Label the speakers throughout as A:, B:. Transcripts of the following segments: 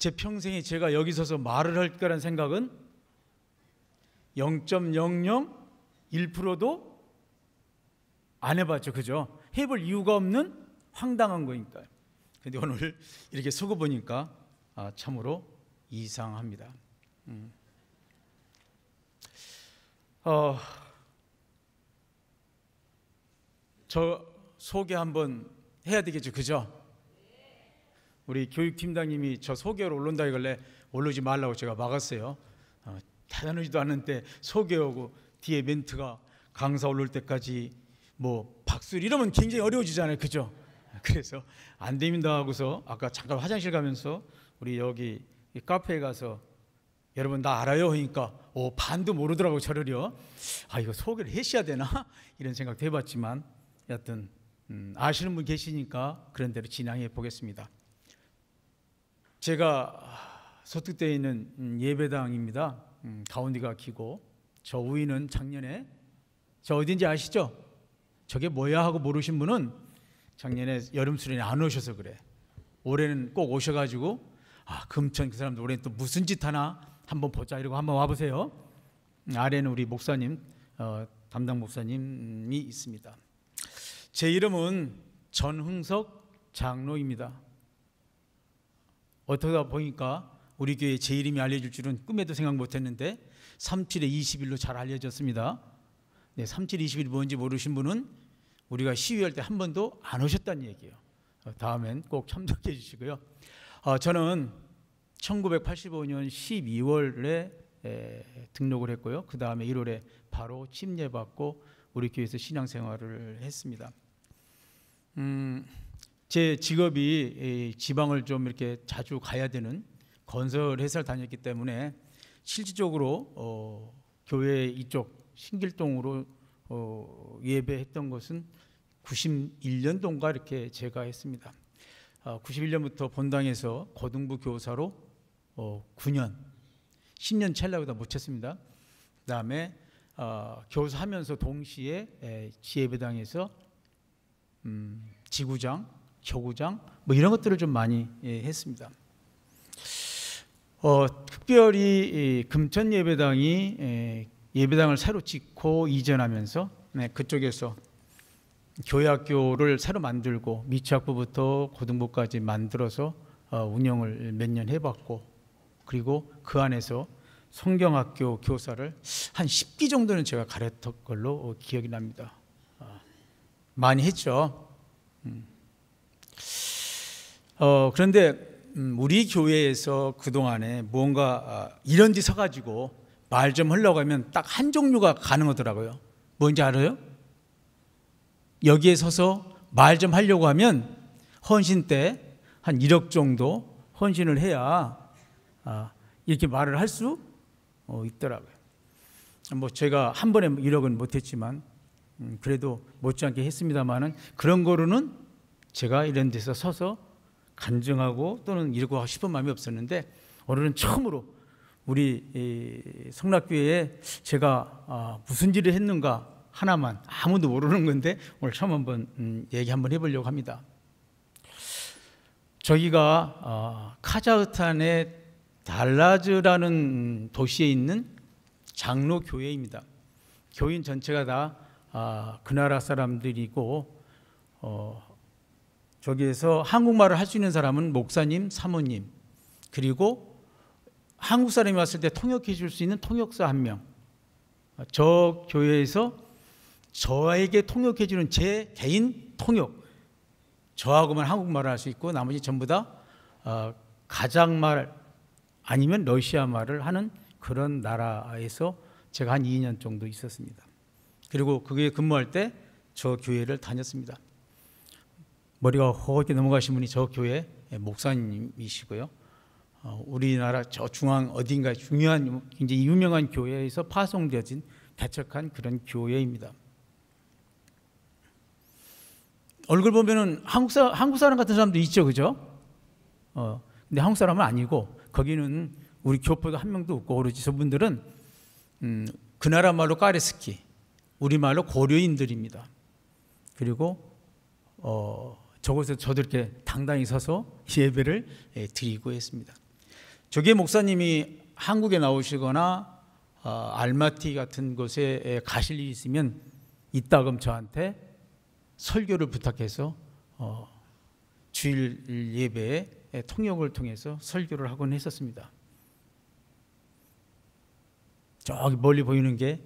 A: 제 평생에 제가 여기 서서 말을 할 거란 생각은 0.001%도 안 해봤죠. 그죠? 해볼 이유가 없는 황당한 거니까요. 근데 오늘 이렇게 서고 보니까 아, 참으로 이상합니다. 음. 어, 저 소개 한번 해야 되겠죠. 그죠? 우리 교육팀장님이 저 소개로 올른다 이걸래 올르지 말라고 제가 막았어요. 어, 대단하지도 않은데 소개하고 뒤에 멘트가 강사 올릴 때까지 뭐 박수 이러면 굉장히 어려워지잖아요. 그죠? 그래서 안 됩니다 하고서 아까 잠깐 화장실 가면서 우리 여기 카페에 가서 여러분 나 알아요 하니까 오 반도 모르더라고 저를요 아 이거 소개를 해셔야 되나 이런 생각도 해봤지만 여하튼 음, 아시는 분 계시니까 그런 대로 진행해 보겠습니다 제가 소득대에 있는 음, 예배당입니다. 음, 가운데가 기고 저위는 작년에 저 어딘지 아시죠? 저게 뭐야 하고 모르신 분은 작년에 여름 수련회 안 오셔서 그래. 올해는 꼭 오셔가지고 아 금천 그 사람들 올해 또 무슨 짓 하나 한번 보자 이러고 한번 와보세요. 음, 아래는 우리 목사님 어, 담당 목사님이 있습니다. 제 이름은 전흥석 장로입니다. 어떠다 보니까 우리 교회 제 이름이 알려질 줄은 꿈에도 생각 못했는데 37에 21로 잘 알려졌습니다. 네, 37, 21이 뭔지 모르신 분은 우리가 시위할 때 한 번도 안 오셨다는 얘기예요. 어, 다음엔 꼭 참석해 주시고요. 어, 저는 1985년 12월에 에, 등록을 했고요. 그 다음에 1월에 바로 침례받고 우리 교회에서 신앙생활을 했습니다. 음, 제 직업이 지방을 좀 이렇게 자주 가야 되는 건설 회사를 다녔기 때문에 실질적으로 어, 교회 이쪽 신길동으로 어, 예배했던 것은 91년도인가 이렇게 제가 했습니다. 어, 아, 91년부터 본당에서 고등부 교사로 어, 9년, 10년 채나고다못했습니다 그다음에 어, 교사하면서 동시에 지 예배당에서 음, 지구장 교구장뭐 이런 것들을 좀 많이 예, 했습니다. 어, 특별히 금천 예배당이 예, 예배당을 새로 짓고 이전하면서 네, 그쪽에서 교회학교를 새로 만들고 미취학부부터 고등부까지 만들어서 어, 운영을 몇 년 해봤고 그리고 그 안에서 성경학교 교사를 한 10기 정도는 제가 가르쳤던 걸로 기억이 납니다. 어, 많이 했죠. 음. 어, 그런데 음, 우리 교회에서 그동안에 뭔가 아, 이런 데 서가지고 말 좀 하려고 하면 딱 한 종류가 가능하더라고요. 뭔지 뭐 알아요? 여기에 서서 말 좀 하려고 하면 헌신 때 한 1억 정도 헌신을 해야 아, 이렇게 말을 할수 어, 있더라고요. 뭐 제가 한 번에 1억은 못했지만 음, 그래도 못지않게 했습니다만은 그런 거로는 제가 이런 데서 서서 간증하고 또는 읽고 싶은 마음이 없었는데 오늘은 처음으로 우리 성락교회에 제가 아, 무슨 일을 했는가 하나만 아무도 모르는 건데 오늘 처음 한번 음, 얘기 한번 해보려고 합니다. 저희가 아, 카자흐탄의 달라즈라는 도시에 있는 장로 교회입니다. 교인 전체가 다그 아, 나라 사람들이고 어, 저기에서 한국말을 할 수 있는 사람은 목사님, 사모님, 그리고 한국 사람이 왔을 때 통역해 줄 수 있는 통역사 한 명. 저 교회에서 저에게 통역해 주는 제 개인 통역. 저하고만 한국말을 할 수 있고 나머지 전부 다 어, 가장말 아니면 러시아 말을 하는 그런 나라에서 제가 한 2년 정도 있었습니다. 그리고 그게 근무할 때 저 교회를 다녔습니다. 머리가 허옇게 넘어가신 분이 저 교회 목사님이시고요. 어, 우리나라 저 중앙 어딘가 중요한 굉장히 유명한 교회에서 파송되어진 개척한 그런 교회입니다. 얼굴 보면은 한국, 사, 한국 사람 같은 사람도 있죠, 그죠? 어, 근데 한국 사람은 아니고 거기는 우리 교포도 한 명도 없고 오로지 저분들은 음, 그 나라 말로 까레스키, 우리 말로 고려인들입니다. 그리고 어, 저곳에 서저들께 당당히 서서 예배를 예, 드리고 했습니다. 조계 목사님이 한국에 나오시거나 어, 알마티 같은 곳에 예, 가실 일이 있으면 이따금 저한테 설교를 부탁해서 어, 주일 예배에 통역을 통해서 설교를 하곤 했었습니다. 저기 멀리 보이는 게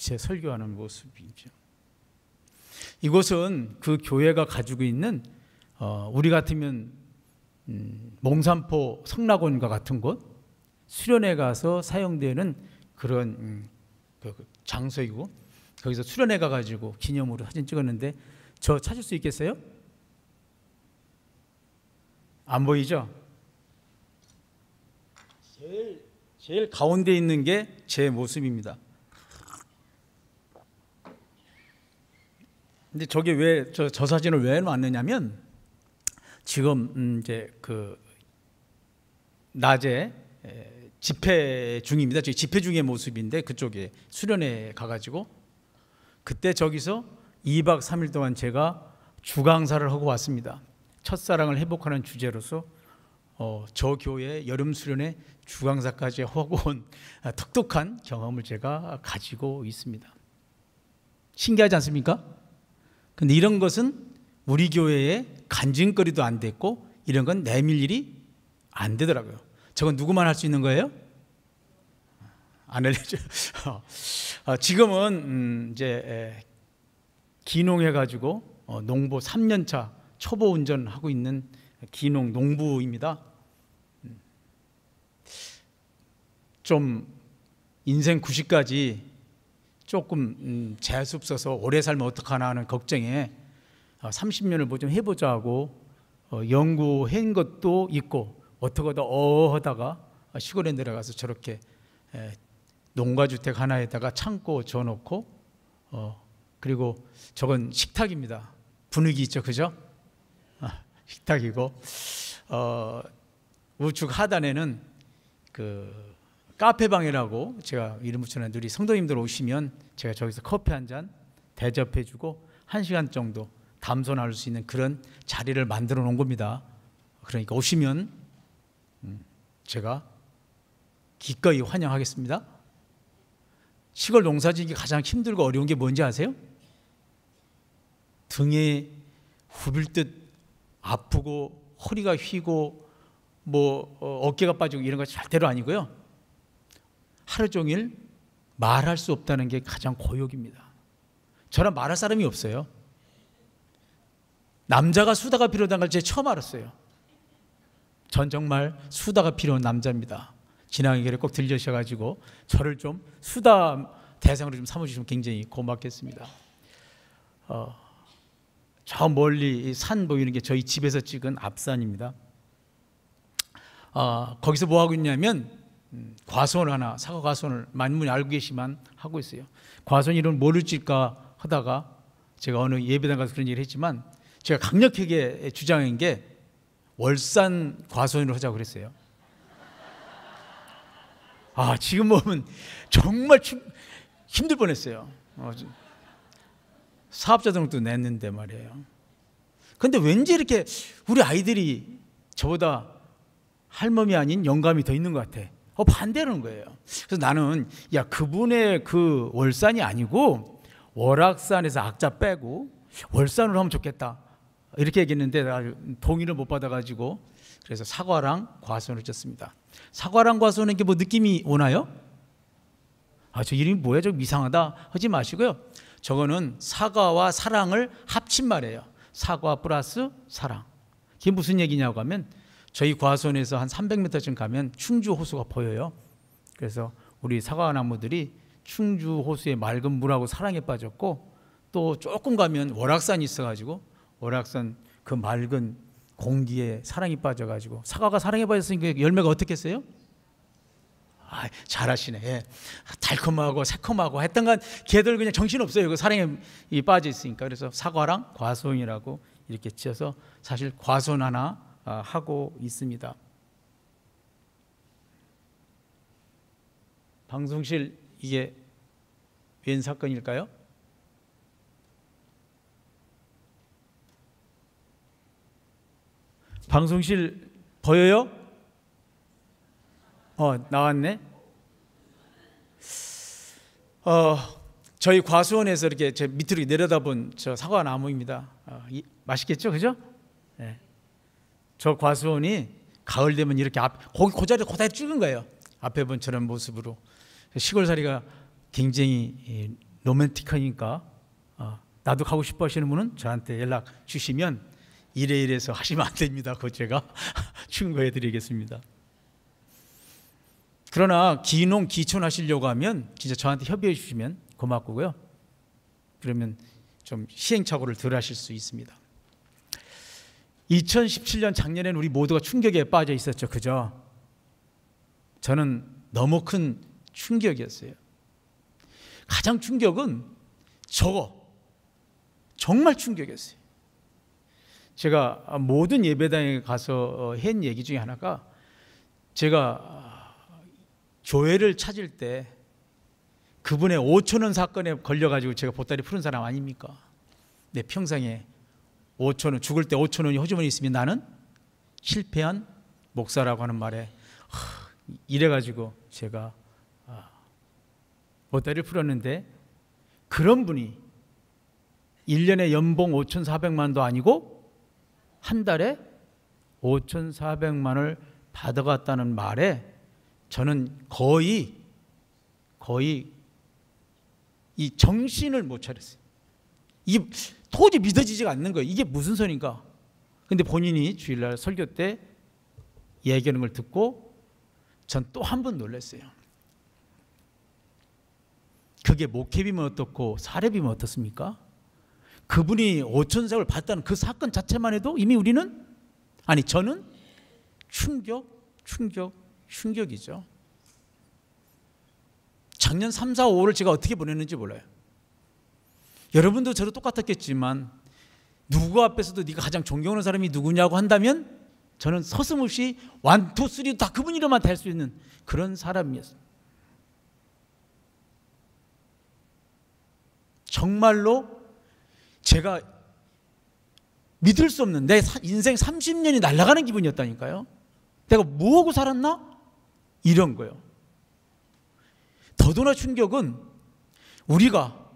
A: 제 설교하는 모습이죠. 이곳은 그 교회가 가지고 있는 어, 우리 같으면 음, 몽산포 성락원과 같은 곳 수련회 가서 사용되는 그런 음, 그, 그 장소이고 거기서 수련회 가가지고 기념으로 사진 찍었는데 저 찾을 수 있겠어요? 안 보이죠? 제일 제일 가운데 있는 게 제 모습입니다. 근데 저게 왜저저 사진을 왜 놨느냐면 지금 음, 이제 그 낮에 집회 중입니다. 저 집회 중의 모습인데 그쪽에 수련회 가가지고 그때 저기서 2박 3일 동안 제가 주강사를 하고 왔습니다. 첫사랑을 회복하는 주제로서 어, 저 교회 여름 수련회 주강사까지 하고 온독한 아, 경험을 제가 가지고 있습니다. 신기하지 않습니까? 근데 이런 것은 우리 교회의 간증거리도 안 됐고 이런 건 내밀 일이 안 되더라고요. 저건 누구만 할 수 있는 거예요? 안알려줘 어, 지금은 음, 이제 기농해가지고 어, 농부 3년차 초보 운전하고 있는 기농 농부입니다. 음. 좀 인생 90까지 조금 음, 재수 없어서 오래 살면 어떡하나 하는 걱정에 30년을 어, 뭐좀 해보자 하고 어, 연구한 것도 있고 어떻게든 어하다가 어, 시골에 내려가서 저렇게 농가주택 하나에다가 창고 줘놓고 어 그리고 저건 식탁입니다. 분위기 있죠, 그죠? 아, 식탁이고 어 우측 하단에는 그 카페방이라고 제가 이름 붙여놨는데 우리 성도님들 오시면 제가 저기서 커피 한 잔 대접해주고 한 시간 정도 담소 나눌 수 있는 그런 자리를 만들어 놓은 겁니다. 그러니까 오시면 음, 제가 기꺼이 환영하겠습니다. 시골 농사짓기 가장 힘들고 어려운 게 뭔지 아세요? 등에 후빌 듯 아프고 허리가 휘고 뭐 어, 어깨가 빠지고 이런 거 절대로 아니고요. 하루 종일 말할 수 없다는 게 가장 고욕입니다 저는 말할 사람이 없어요. 남자가 수다가 필요하걸 제가 처음 알았어요. 전 정말 수다가 필요한 남자입니다. 진앙에꼭 들려주셔가지고 저를 좀 수다 대상으로 좀 삼아주시면 굉장히 고맙겠습니다. 어, 저 멀리 산 보이는 게 저희 집에서 찍은 앞산입니다. 어, 거기서 뭐 하고 있냐면 과손 하나 사과 과손을 많은 분이 알고 계시만 하고 있어요. 과손 이름 뭐를 찔까 하다가 제가 어느 예배당 가서 그런 얘기를 했지만 제가 강력하게 주장한 게 월산 과손으로 하자고 그랬어요. 아 지금 보면 정말 힘들 뻔했어요. 어, 사업자 등록도 냈는데 말이에요. 근데 왠지 이렇게 우리 아이들이 저보다 할멈이 아닌 영감이 더 있는 것 같아. 어, 반대는 거예요. 그래서 나는 야 그분의 그 월산이 아니고 월악산에서 악자 빼고 월산으로 하면 좋겠다. 이렇게 얘기했는데 동의를 못 받아가지고 그래서 사과랑 과수원을 쳤습니다 사과랑 과수원은 이게 뭐 느낌이 오나요? 아 저 이름이 뭐야? 좀 이상하다 하지 마시고요. 저거는 사과와 사랑을 합친 말이에요. 사과 플러스 사랑. 그게 무슨 얘기냐고 하면 저희 과수원에서 한 300m쯤 가면 충주 호수가 보여요. 그래서 우리 사과 나무들이 충주 호수의 맑은 물하고 사랑에 빠졌고 또 조금 가면 월악산이 있어가지고 월악산 그 맑은 공기에 사랑이 빠져가지고 사과가 사랑에 빠졌으니까 열매가 어떻겠어요? 아, 잘하시네. 예. 달콤하고 새콤하고 했던 건 걔들 그냥 정신없어요. 그 사랑에 빠져 있으니까. 그래서 사과랑 과수원이라고 이렇게 지어서 사실 과수원 하나 아, 하고 있습니다. 방송실 이게 웬 사건일까요? 방송실 보여요? 어 나왔네. 어 저희 과수원에서 이렇게 제 밑으로 내려다본 저 사과 나무입니다. 어, 이, 맛있겠죠, 그죠? 네. 저 과수원이 가을 되면 이렇게 앞 거기 그 자리 고다에 그 찍은 거예요. 앞에 본 저런 모습으로 시골살이가 굉장히 로맨틱하니까 어, 나도 가고 싶어 하시는 분은 저한테 연락 주시면 이래 이래서 하시면 안 됩니다. 그 제가 충고해 드리겠습니다. 그러나 기농 기촌 하시려고 하면 진짜 저한테 협의해 주시면 고맙고요. 그러면 좀 시행착오를 덜 하실 수 있습니다. 2017년 작년에는 우리 모두가 충격에 빠져 있었죠. 그죠? 저는 너무 큰 충격이었어요. 가장 충격은 저거. 정말 충격이었어요. 제가 모든 예배당에 가서 어, 한 얘기 중에 하나가 제가 아, 교회를 찾을 때 그분의 5천원 사건에 걸려가지고 제가 보따리 푸른 사람 아닙니까? 내 평생에 5천원 죽을 때 5천원이 허주머니 있으면 나는 실패한 목사라고 하는 말에 하, 이래가지고 제가 어다를 아, 풀었는데 그런 분이 1년에 연봉 5,400만도 아니고 한 달에 5,400만을 받아갔다는 말에 저는 거의 거의 이 정신을 못 차렸어요. 이 도저히 믿어지지가 않는 거예요. 이게 무슨 소리인가? 근데 본인이 주일날 설교 때 얘기하는 걸 듣고 전 또 한 번 놀랐어요. 그게 목회비면 어떻고 사례비면 어떻습니까? 그분이 5천석을 받다는 그 사건 자체만 해도 이미 우리는 아니 저는 충격, 충격, 충격이죠. 작년 3, 4, 5를 제가 어떻게 보냈는지 몰라요. 여러분도 저도 똑같았겠지만 누구 앞에서도 네가 가장 존경하는 사람이 누구냐고 한다면 저는 서슴없이 완, 투, 3, 다 그분 이름만 다수 있는 그런 사람이었어요. 정말로 제가 믿을 수 없는 내 인생 30년이 날아가는 기분이었다니까요. 내가 뭐하고 살았나? 이런 거요 더도나 충격은 우리가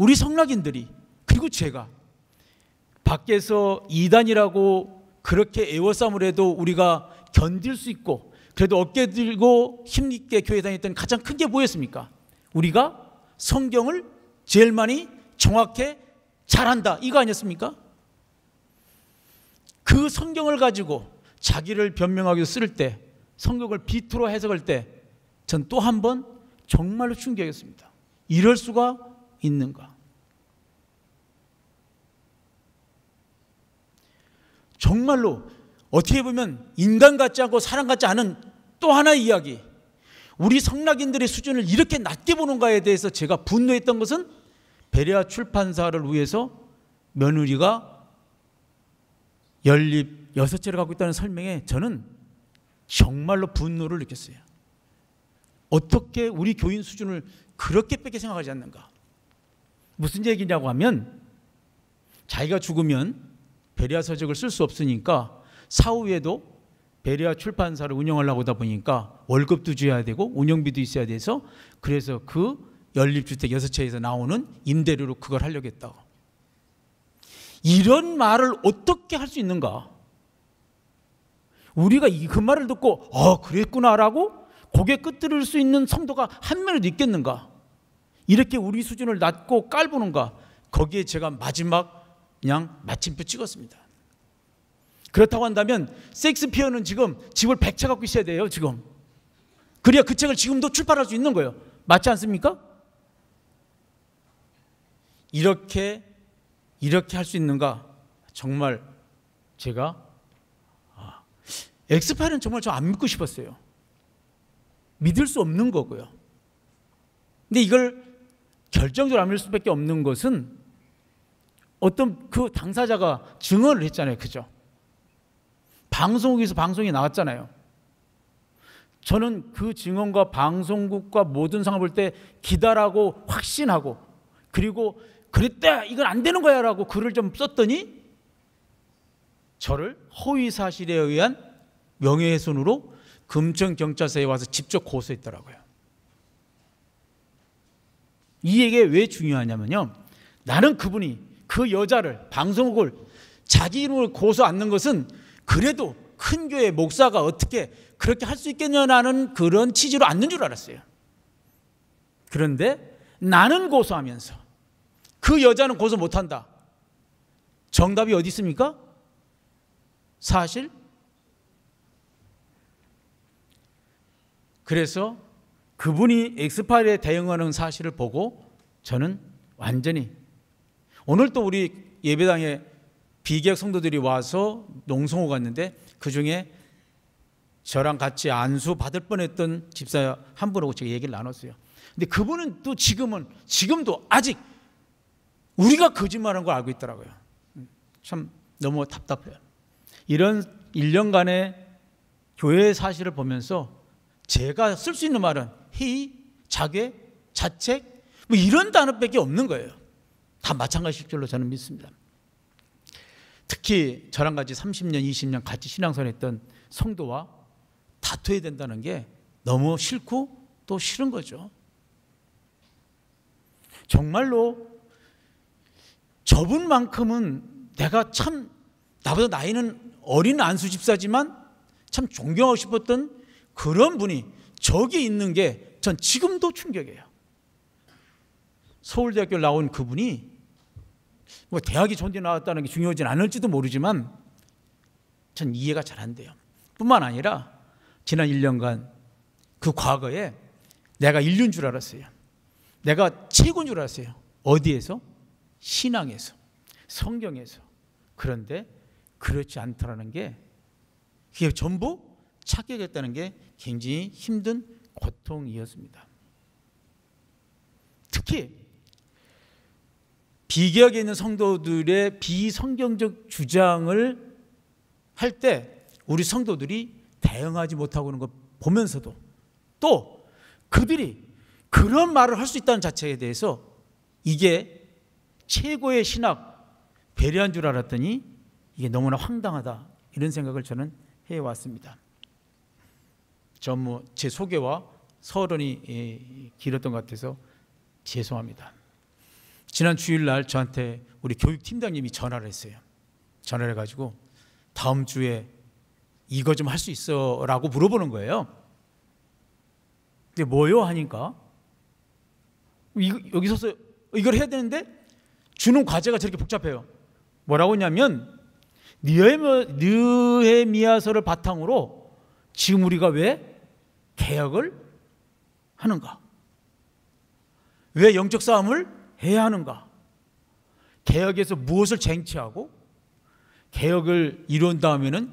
A: 우리 성락인들이 그리고 제가 밖에서 이단이라고 그렇게 애워싸움을 해도 우리가 견딜 수 있고 그래도 어깨 들고 힘있게 교회 다녔던 가장 큰 게 뭐였습니까? 우리가 성경을 제일 많이 정확해 잘한다 이거 아니었습니까? 그 성경을 가지고 자기를 변명하기 쓸때 성경을 비투로 해석할 때 전 또 한 번 정말로 충격이었습니다. 이럴 수가 있는가? 정말로 어떻게 보면 인간 같지 않고 사람 같지 않은 또 하나의 이야기. 우리 성락인들의 수준을 이렇게 낮게 보는가에 대해서 제가 분노했던 것은 베레아 출판사를 위해서 며느리가 연립 여섯째를 갖고 있다는 설명에 저는 정말로 분노를 느꼈어요. 어떻게 우리 교인 수준을 그렇게 뺏게 생각하지 않는가? 무슨 얘기냐고 하면 자기가 죽으면 베리아 서적을 쓸 수 없으니까 사후에도 베리아 출판사를 운영하려고 하다 보니까 월급도 줘야 되고 운영비도 있어야 돼서 그래서 그 연립주택 여섯 채에서 나오는 임대료로 그걸 하려겠다고. 이런 말을 어떻게 할 수 있는가? 우리가 그 말을 듣고 어 그랬구나라고 고개 끄트릴 수 있는 성도가 한 명이라도 있겠는가? 이렇게 우리 수준을 낮고 깔보는가 거기에 제가 마지막 그냥 마침표 찍었습니다 그렇다고 한다면 섹스피어는 지금 집을 100채 갖고 있어야 돼요 지금 그래야 그 책을 지금도 출판할 수 있는 거예요 맞지 않습니까? 이렇게 이렇게 할 수 있는가 정말 제가 아, 엑스파일은 정말 저 안 믿고 싶었어요 믿을 수 없는 거고요 근데 이걸 결정적으로 아닐 수밖에 없는 것은 어떤 그 당사자가 증언을 했잖아요. 그죠? 방송국에서 방송이 나왔잖아요. 저는 그 증언과 방송국과 모든 상황을 볼 때 기다라고 확신하고 그리고 그랬다 이건 안 되는 거야 라고 글을 좀 썼더니 저를 허위사실에 의한 명예훼손으로 금천경찰서에 와서 직접 고소했더라고요. 이 얘기가 왜 중요하냐면요. 나는 그분이 그 여자를 방송국을 자기 이름을 고소 않는 것은 그래도 큰 교회 목사가 어떻게 그렇게 할 수있겠냐는 그런 취지로 앉는 줄 알았어요. 그런데 나는 고소하면서 그 여자는 고소 못한다. 정답이 어디 있습니까? 사실? 그래서 그분이 엑스파일에 대응하는 사실을 보고 저는 완전히 오늘 또 우리 예배당에 비객 성도들이 와서 농성호 갔는데 그 중에 저랑 같이 안수 받을 뻔했던 집사 한 분하고 제가 얘기를 나눴어요. 근데 그분은 또 지금은 지금도 아직 우리가 거짓말한 걸 알고 있더라고요. 참 너무 답답해요. 이런 1년간의 교회의 사실을 보면서 제가 쓸 수 있는 말은 회 자괴, 자책 뭐 이런 단어밖에 없는 거예요. 다 마찬가지일 줄로 저는 믿습니다. 특히 저랑 같이 30년, 20년 같이 신앙생했던 성도와 다투야 된다는 게 너무 싫고 또 싫은 거죠. 정말로 저분만큼은 내가 참 나보다 나이는 어린 안수 집사지만 참 존경하고 싶었던 그런 분이 저기 있는 게전 지금도 충격이에요. 서울대학교 나온 그분이 뭐 대학이 존재 나왔다는 게 중요하진 않을지도 모르지만 전 이해가 잘 안 돼요. 뿐만 아니라 지난 1년간 그 과거에 내가 인류인 줄 알았어요. 내가 최고인 줄 알았어요. 어디에서? 신앙에서, 성경에서. 그런데 그렇지 않다라는 게 그게 전부 착각했다는 게 굉장히 힘든 고통이었습니다. 특히 비교하게 있는 성도들의 비성경적 주장을 할 때 우리 성도들이 대응하지 못하고 있는 것 보면서도 또 그들이 그런 말을 할 수 있다는 자체에 대해서 이게 최고의 신학 배려한 줄 알았더니 이게 너무나 황당하다 이런 생각을 저는 해왔습니다. 전뭐제 소개와 서론이 예, 길었던 것 같아서 죄송합니다. 지난 주일날 저한테 우리 교육팀장님이 전화를 했어요. 전화를 해가지고 다음 주에 이거 좀 할 수 있어 라고 물어보는 거예요. 근데 뭐요? 하니까 이거, 여기 서서 이걸 해야 되는데 주는 과제가 저렇게 복잡해요. 뭐라고 했냐면 느헤미야서를 바탕으로 지금 우리가 왜 개혁을 하는가? 왜 영적 싸움을 해야 하는가? 개혁에서 무엇을 쟁취하고 개혁을 이룬 다음에는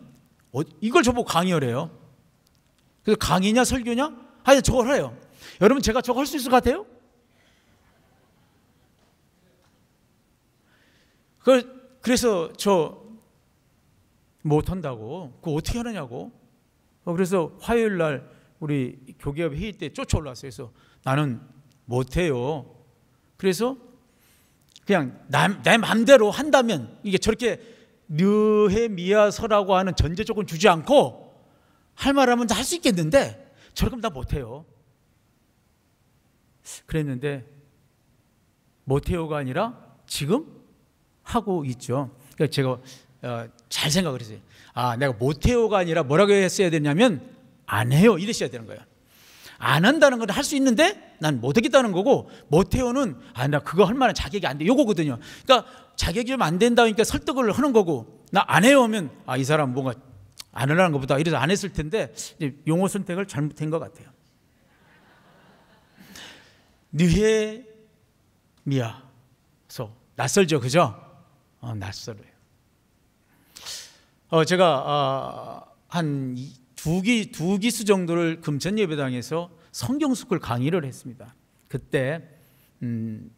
A: 어, 이걸 저보고 강의를해요 그래서 강의냐 설교냐? 하여 저걸 해요. 여러분 제가 저거 할수 있을 것 같아요? 그 그래서 저 못한다고 그거 어떻게 하느냐고 어, 그래서 화요일 날 우리 교계협 회의 때 쫓아올라왔어요. 그래서 나는 못해요. 그래서 그냥 남, 내음대로 한다면 이게 저렇게 느헤미야서라고 하는 전제 조건 주지 않고 할 말하면 다 할 수 있겠는데 저렇게 하면 나 못해요. 그랬는데 못해요가 아니라 지금 하고 있죠. 그러니까 제가 어, 잘 생각을 했어요. 아, 내가 못해요가 아니라 뭐라고 했어야 되냐면 안 해요. 이러셔야 되는 거예요. 안 한다는 건 할 수 있는데 난 못하겠다는 거고 못해요는 아 나 그거 할 만한 자격이 안돼 요거거든요. 그러니까 자격이 좀 안 된다니까 설득을 하는 거고 나 안 해요 하면 아 이 사람 뭔가 안 하려는 것보다 이래서 안 했을 텐데 용어 선택을 잘못한 것 같아요. 느헤미야서 낯설죠, 그죠? 어, 낯설어요. 어, 제가 어, 한 두, 기, 두 기수 정도를 금천예배당에서 성경숙을 강의를 했습니다. 그때 음,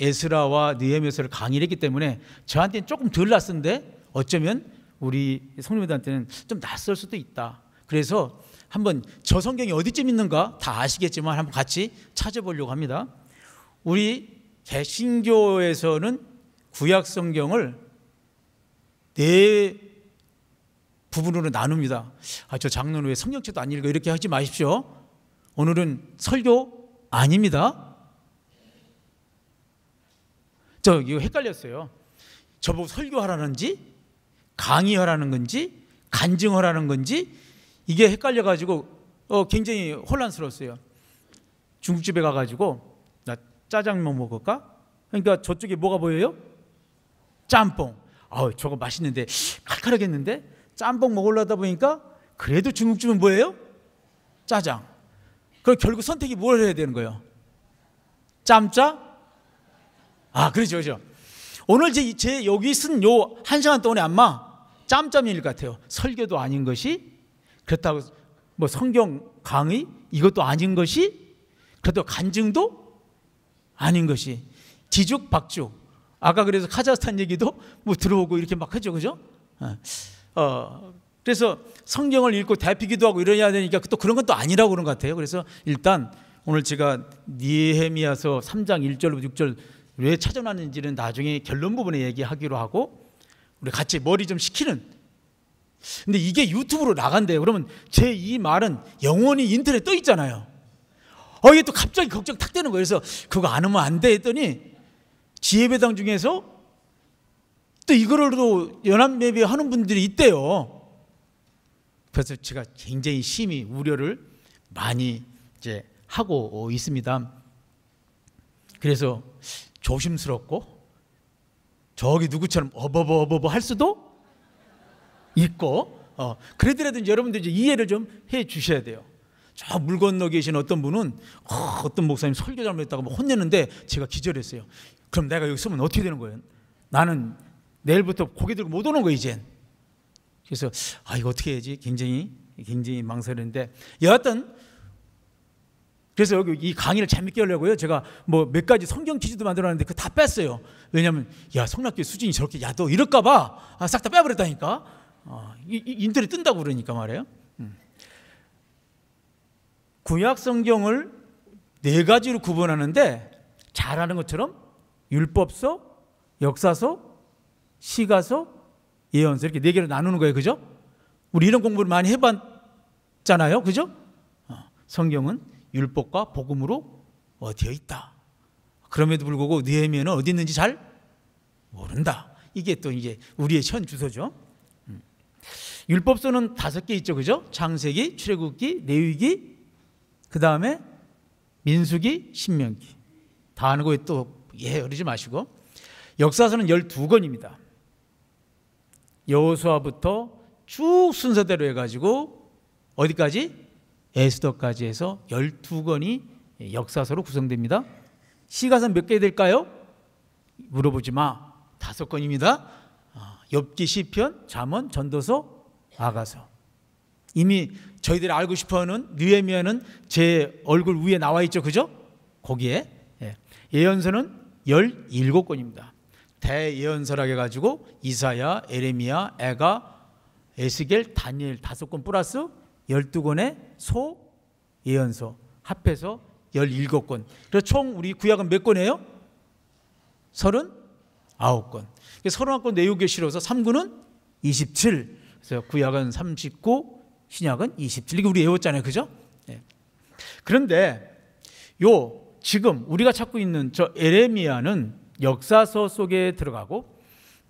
A: 에스라와 느헤미야서를 강의를 했기 때문에 저한테는 조금 덜 낯선데 어쩌면 우리 성님들한테는 좀 낯설 수도 있다. 그래서 한번 저 성경이 어디쯤 있는가 다 아시겠지만 한번 같이 찾아보려고 합니다. 우리 개신교에서는 구약 성경을 네 부분으로 나눕니다. 아, 저 장로는 왜 성경책도 안 읽어? 이렇게 하지 마십시오. 오늘은 설교 아닙니다. 저 이거 헷갈렸어요. 저보고 설교하라는지 강의하라는 건지 간증하라는 건지 이게 헷갈려 가지고 어, 굉장히 혼란스러웠어요. 중국집에 가 가지고 나 짜장면 먹을까? 그러니까 저쪽에 뭐가 보여요? 짬뽕. 아 저거 맛있는데 칼칼하겠는데? 짬뽕 먹으려다 보니까 그래도 중국집은 뭐예요? 짜장. 그럼 결국 선택이 뭘 해야 되는 거예요? 짬짜? 아, 그렇죠, 그렇죠. 오늘 제, 제 여기 쓴 요 한 시간 동안에아마 짬짬일 것 같아요. 설교도 아닌 것이 그렇다고 뭐 성경 강의 이것도 아닌 것이 그렇다고 간증도 아닌 것이 지죽박죽 아까 그래서 카자흐스탄 얘기도 뭐 들어오고 이렇게 막 하죠, 그죠? 어. 어, 그래서 성경을 읽고 대피기도 하고 이러야 되니까 또 그런 건 또 아니라고 그런 것 같아요. 그래서 일단 오늘 제가 니헤미야서 3장 1절부터 6절 왜 찾아놨는지는 나중에 결론 부분에 얘기하기로 하고 우리 같이 머리 좀 식히는 근데 이게 유튜브로 나간대요. 그러면 제 이 말은 영원히 인터넷 떠 있잖아요. 어 이게 또 갑자기 걱정 탁 되는 거예요. 그래서 그거 안 하면 안 돼 했더니 지혜배당 중에서 또 이거를 또 연합 예배하는 분들이 있대요. 그래서 제가 굉장히 심히 우려를 많이 이제 하고 있습니다. 그래서 조심스럽고 저기 누구처럼 어버버 어버버 할 수도 있고 어, 그래더라도 여러분들 이제 이해를 좀 해 주셔야 돼요. 저물 건너 계신 어떤 분은 어, 떤 목사님 설교 잘못했다고 혼내는데 제가 기절했어요. 그럼 내가 여기 서면 어떻게 되는 거예요? 나는 내일부터 고개 들고 못 오는 거 이젠. 그래서 아 이거 어떻게 해야지? 굉장히 굉장히 망설였는데 여하튼 그래서 여기 이 강의를 재밌게 하려고요. 제가 뭐 몇 가지 성경 퀴즈도 만들어놨는데 그 다 뺐어요. 왜냐하면 야 성락교 수준이 저렇게 야너 이럴까봐 아, 싹 다 빼버렸다니까. 어, 이, 이, 인터넷 뜬다고 그러니까 말이에요. 음. 구약 성경을 네 가지로 구분하는데 잘하는 것처럼 율법서, 역사서, 시가서, 예언서 이렇게 네 개로 나누는 거예요. 그죠? 우리 이런 공부를 많이 해봤잖아요. 그죠? 어, 성경은 율법과 복음으로 되어 있다. 그럼에도 불구하고 느헤미야는 네 어디 있는지 잘 모른다. 이게 또 이제 우리의 현 주소죠. 음. 율법서는 다섯 개 있죠, 그죠? 창세기, 출애굽기, 레위기, 그 다음에 민수기, 신명기. 다 아는 거에 또 예어리지 마시고. 역사서는 12권입니다. 여호수아부터 쭉 순서대로 해가지고 어디까지? 에스더까지 해서 12권이 역사서로 구성됩니다. 시가서 몇 개 될까요? 물어보지 마. 다섯 권입니다. 아, 엽기 시편, 잠언, 전도서, 아가서. 이미 저희들이 알고 싶어하는 느헤미야는 제 얼굴 위에 나와 있죠. 그죠? 거기에 예. 예언서는 17권입니다. 대예언서라고 해가지고 이사야, 에레미야, 에가, 에스겔, 다니엘 다섯 권 플러스 열두 권의 소 예언서 합해서 열일곱 권. 그래서 총 우리 구약은 몇 권이에요? 서른 아홉 권. 서른아홉 권 내용에 실어서 삼구는 이십칠. 그래서 구약은 삼십구, 신약은 이십칠. 이게 우리 외웠잖아요, 그죠? 네. 그런데 요 지금 우리가 찾고 있는 저 에레미야는 역사서 속에 들어가고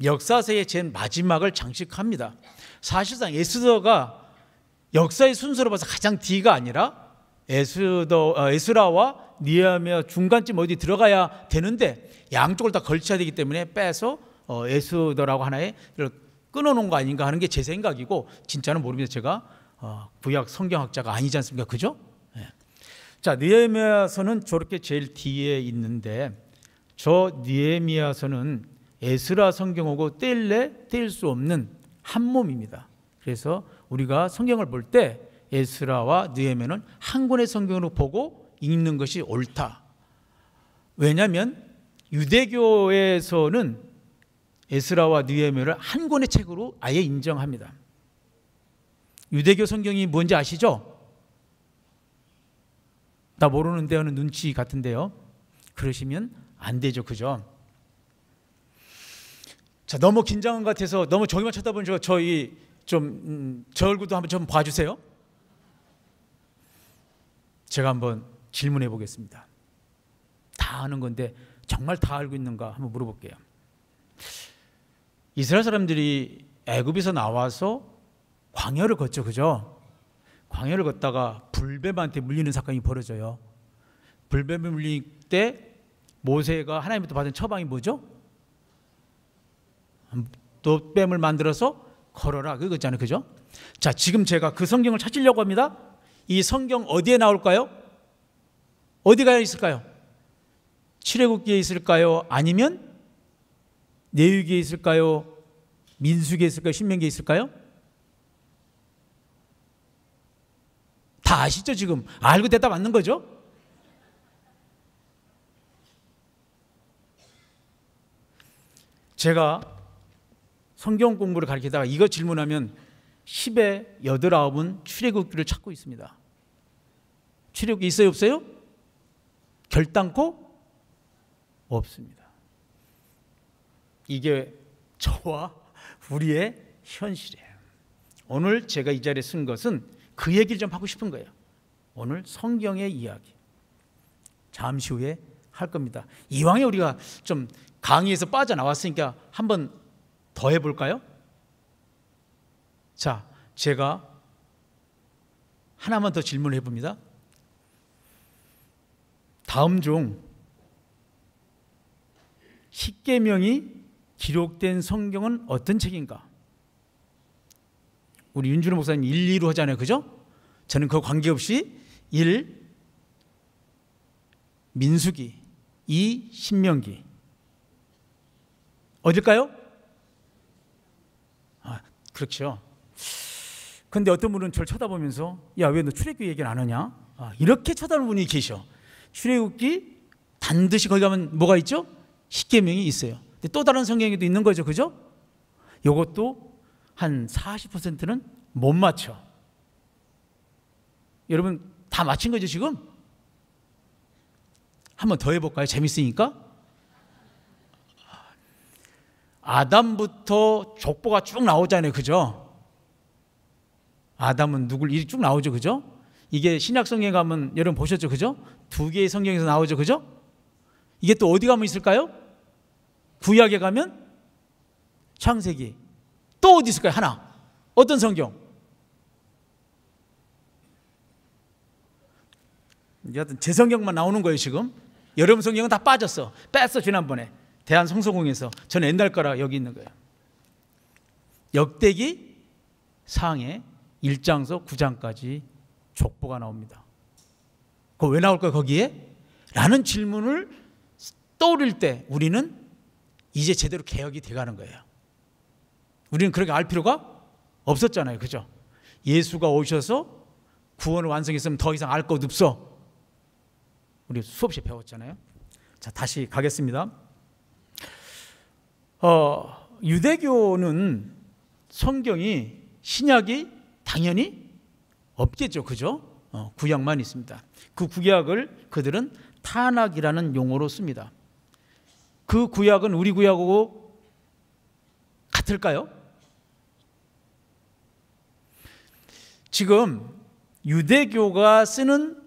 A: 역사서의 젠 마지막을 장식합니다. 사실상 에스더가 역사의 순서로 봐서 가장 뒤가 아니라 에스더, 어, 에스라와 니아미아 중간쯤 어디 들어가야 되는데 양쪽을 다 걸쳐야 되기 때문에 빼서 어, 에스더라고 하나의 끊어놓은 거 아닌가 하는 게 제 생각이고 진짜는 모르겠는 제가 어, 구약 성경학자가 아니지 않습니까? 그죠? 예. 자, 니에미아서는 저렇게 제일 뒤에 있는데 저 니에미아서는 에스라 성경하고 뗄래 뗄 수 없는 한 몸입니다. 그래서 우리가 성경을 볼 때 에스라와 니에미야는한 권의 성경으로 보고 읽는 것이 옳다. 왜냐하면 유대교에서는 에스라와 느헤미야를 한 권의 책으로 아예 인정합니다. 유대교 성경이 뭔지 아시죠? 나 모르는데 하는 눈치 같은데요. 그러시면 안 되죠. 그죠? 자, 너무 긴장한 것 같아서 너무 저기만 쳐다보니까 저이 좀저 음, 얼굴도 한번 좀 봐주세요. 제가 한번 질문해 보겠습니다. 다 아는 건데 정말 다 알고 있는가 한번 물어볼게요. 이스라엘 사람들이 애굽에서 나와서 광야를 걷죠, 그죠? 광야를 걷다가 불뱀한테 물리는 사건이 벌어져요. 불뱀에 물릴 때 모세가 하나님부터 받은 처방이 뭐죠? 돛뱀을 만들어서 걸어라 그거잖아요. 그죠? 자, 지금 제가 그 성경을 찾으려고 합니다. 이 성경 어디에 나올까요? 어디가 있을까요? 출애굽기에 있을까요? 아니면 내유기에 있을까요? 민수기에 있을까요? 신명기에 있을까요? 다 아시죠 지금 알고 대답 맞는 거죠? 제가 성경 공부를 가르치다가 이거 질문하면 10의 8, 9은 출애굽기를 찾고 있습니다. 출애굽기 있어요 없어요? 결단코 없습니다. 이게 저와 우리의 현실이에요. 오늘 제가 이 자리에 쓴 것은 그 얘기를 좀 하고 싶은 거예요. 오늘 성경의 이야기. 잠시 후에 할 겁니다. 이왕에 우리가 좀 강의에서 빠져나왔으니까 한 번 더 해볼까요? 자, 제가 하나만 더 질문을 해봅니다. 다음 중1계명이 기록된 성경은 어떤 책인가? 우리 윤준호 목사님 1, 2로 하잖아요. 그죠? 저는 그 관계없이 1. 민수기 2. 신명기 어딜까요? 아, 그렇죠. 근데 어떤 분은 저를 쳐다보면서 야, 왜 너 출애굽기 얘기를 안 하냐? 아, 이렇게 쳐다보는 분이 계셔. 출애굽기 반드시 거기 가면 뭐가 있죠? 십계명이 있어요. 근데 또 다른 성경에도 있는 거죠. 그죠? 요것도 한 40%는 못 맞춰. 여러분 다 맞힌 거죠, 지금? 한번 더 해볼까요? 재밌으니까? 아담부터 족보가 쭉 나오잖아요. 그죠? 아담은 누굴 이쭉 나오죠. 그죠? 이게 신약 성경에 가면 여러분 보셨죠? 그죠? 두 개의 성경에서 나오죠. 그죠? 이게 또 어디 가면 있을까요? 구약에 가면 창세기. 또 어디 있을까요? 하나. 어떤 성경? 여하튼 제 성경만 나오는 거예요, 지금. 여러분 성경은 다 빠졌어. 뺐어, 지난번에. 대한성서공에서 전 옛날 거라 여기 있는 거예요. 역대기 상에 1장서 9장까지 족보가 나옵니다. 그왜 나올까 거기에? 라는 질문을 떠올릴 때 우리는 이제 제대로 개혁이 돼가는 거예요. 우리는 그렇게 알 필요가 없었잖아요. 그죠? 예수가 오셔서 구원을 완성했으면 더 이상 알 것 없어. 우리 수없이 배웠잖아요. 자, 다시 가겠습니다. 어, 유대교는 성경이 신약이 당연히 없겠죠. 그죠? 어, 구약만 있습니다. 그 구약을 그들은 탄악이라는 용어로 씁니다. 그 구약은 우리 구약하고 같을까요? 지금 유대교가 쓰는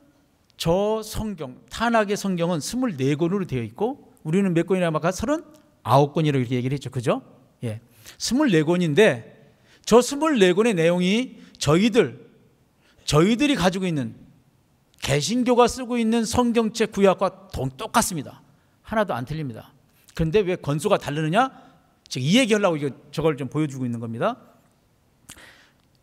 A: 저 성경, 탄악의 성경은 24권으로 되어 있고 우리는 몇 권이나 막한 30 아홉 권이라고 이렇게 얘기를 했죠. 그죠? 예. 24권인데 저 24권의 내용이 저희들, 저희들이 가지고 있는 개신교가 쓰고 있는 성경책 구약과 똑같습니다. 하나도 안 틀립니다. 그런데 왜 권수가 다르느냐? 지금 이 얘기하려고 저걸 좀 보여주고 있는 겁니다.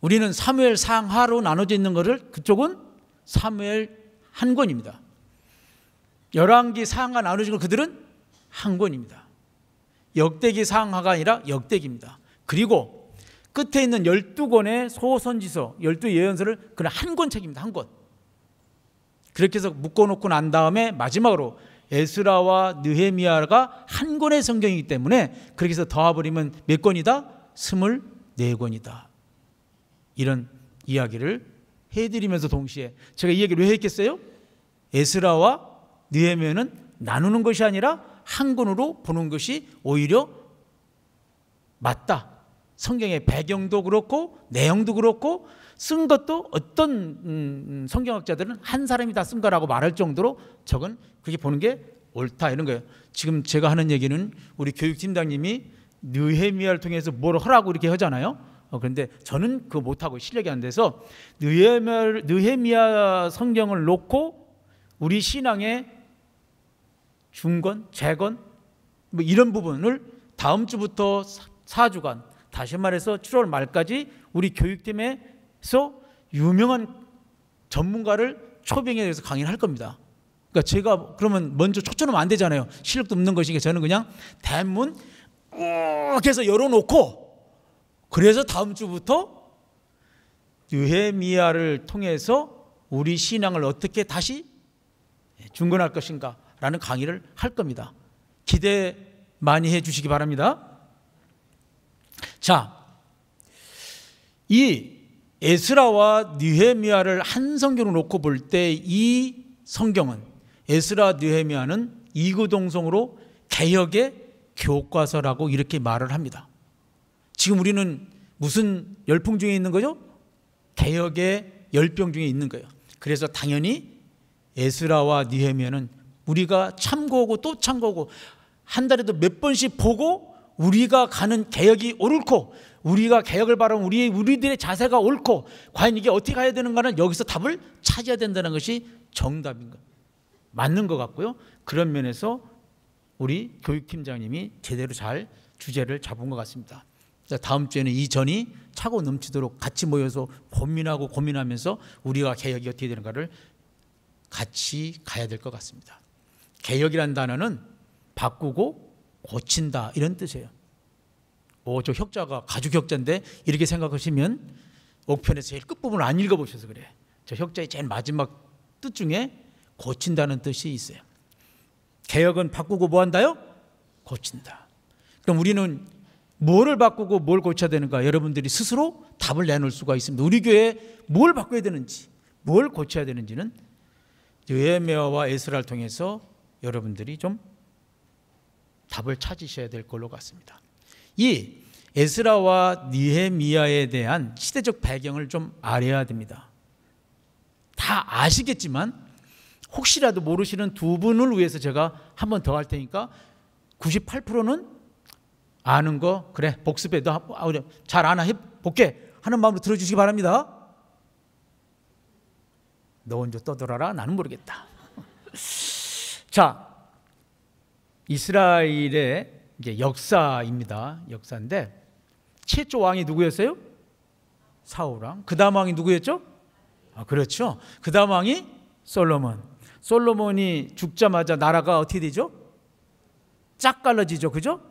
A: 우리는 사무엘 상하로 나눠져 있는 것을 그쪽은 사무엘 한 권입니다. 열왕기 상하 나눠진 걸 그들은 한 권입니다. 역대기 상하가 아니라 역대기입니다. 그리고 끝에 있는 12권의 소선지서, 12예언서를 그냥 한권 책입니다. 한 권. 그렇게 해서 묶어놓고 난 다음에 마지막으로 에스라와 느헤미야가 한 권의 성경이기 때문에 그렇게 해서 더해버리면 몇 권이다? 24권이다. 이런 이야기를 해드리면서 동시에 제가 이 얘기를 왜 했겠어요? 에스라와 느헤미야는 나누는 것이 아니라 한 권으로 보는 것이 오히려 맞다. 성경의 배경도 그렇고 내용도 그렇고 쓴 것도 어떤 음, 음 성경학자들은 한 사람이 다 쓴 거라고 말할 정도로 저건 그게 보는 게 옳다 이런 거예요. 지금 제가 하는 얘기는 우리 교육팀장님이 느헤미야를 통해서 뭘 하라고 이렇게 하잖아요. 어, 그런데 저는 그거 못하고 실력이 안 돼서 느헤미야, 성경을 놓고 우리 신앙의 중건, 재건 뭐 이런 부분을 다음 주부터 4주간 다시 말해서 7월 말까지 우리 교육팀에서 유명한 전문가를 초빙에 대해서 강의를 할 겁니다. 그러니까 제가 그러면 먼저 초점은 안 되잖아요. 실력도 없는 것이니까 저는 그냥 대문 욱 해서 열어놓고 그래서 다음 주부터 느헤미야를 통해서 우리 신앙을 어떻게 다시 중건할 것인가 라는 강의를 할 겁니다. 기대 많이 해 주시기 바랍니다. 자, 이 에스라와 느헤미야를 한 성경으로 놓고 볼 때 이 성경은 에스라 느헤미야는 이구동성으로 개혁의 교과서라고 이렇게 말을 합니다. 지금 우리는 무슨 열풍 중에 있는 거죠? 개혁의 열병 중에 있는 거예요. 그래서 당연히 에스라와 느헤미야는 우리가 참고하고 또 참고하고 한 달에도 몇 번씩 보고 우리가 가는 개혁이 옳고 우리가 개혁을 바라면 우리 우리들의 자세가 옳고 과연 이게 어떻게 가야 되는가는 여기서 답을 찾아야 된다는 것이 정답인가 맞는 것 같고요. 그런 면에서 우리 교육팀장님이 제대로 잘 주제를 잡은 것 같습니다. 다음 주에는 이 전이 차고 넘치도록 같이 모여서 고민하고 고민하면서 우리가 개혁이 어떻게 되는가를 같이 가야 될 것 같습니다. 개혁이란 단어는 바꾸고 고친다 이런 뜻이에요. 오, 저 혁자가 가죽 혁자인데 이렇게 생각하시면 옥편에서 제일 끝부분을 안 읽어보셔서 그래. 저 혁자의 제일 마지막 뜻 중에 고친다는 뜻이 있어요. 개혁은 바꾸고 뭐 한다요? 고친다. 그럼 우리는 뭐를 바꾸고 뭘 고쳐야 되는가? 여러분들이 스스로 답을 내놓을 수가 있습니다. 우리 교회에 뭘 바꿔야 되는지, 뭘 고쳐야 되는지는 예매와 에스라를 통해서 여러분들이 좀 답을 찾으셔야 될 걸로 같습니다. 이 에스라와 니헤미야에 대한 시대적 배경을 좀 알아야 됩니다. 다 아시겠지만 혹시라도 모르시는 두 분을 위해서 제가 한번 더 할 테니까 98%는 아는 거 그래 복습해도 아, 잘 아나 해볼게 하는 마음으로 들어주시기 바랍니다. 너 혼자 떠돌아라 나는 모르겠다. 자, 이스라엘의 이제 역사입니다. 역사인데 최초 왕이 누구였어요? 사울 왕. 그다음 왕이 누구였죠? 아, 그렇죠. 그다음 왕이 솔로몬. 솔로몬이 죽자마자 나라가 어떻게 되죠? 짝 갈라지죠. 그죠?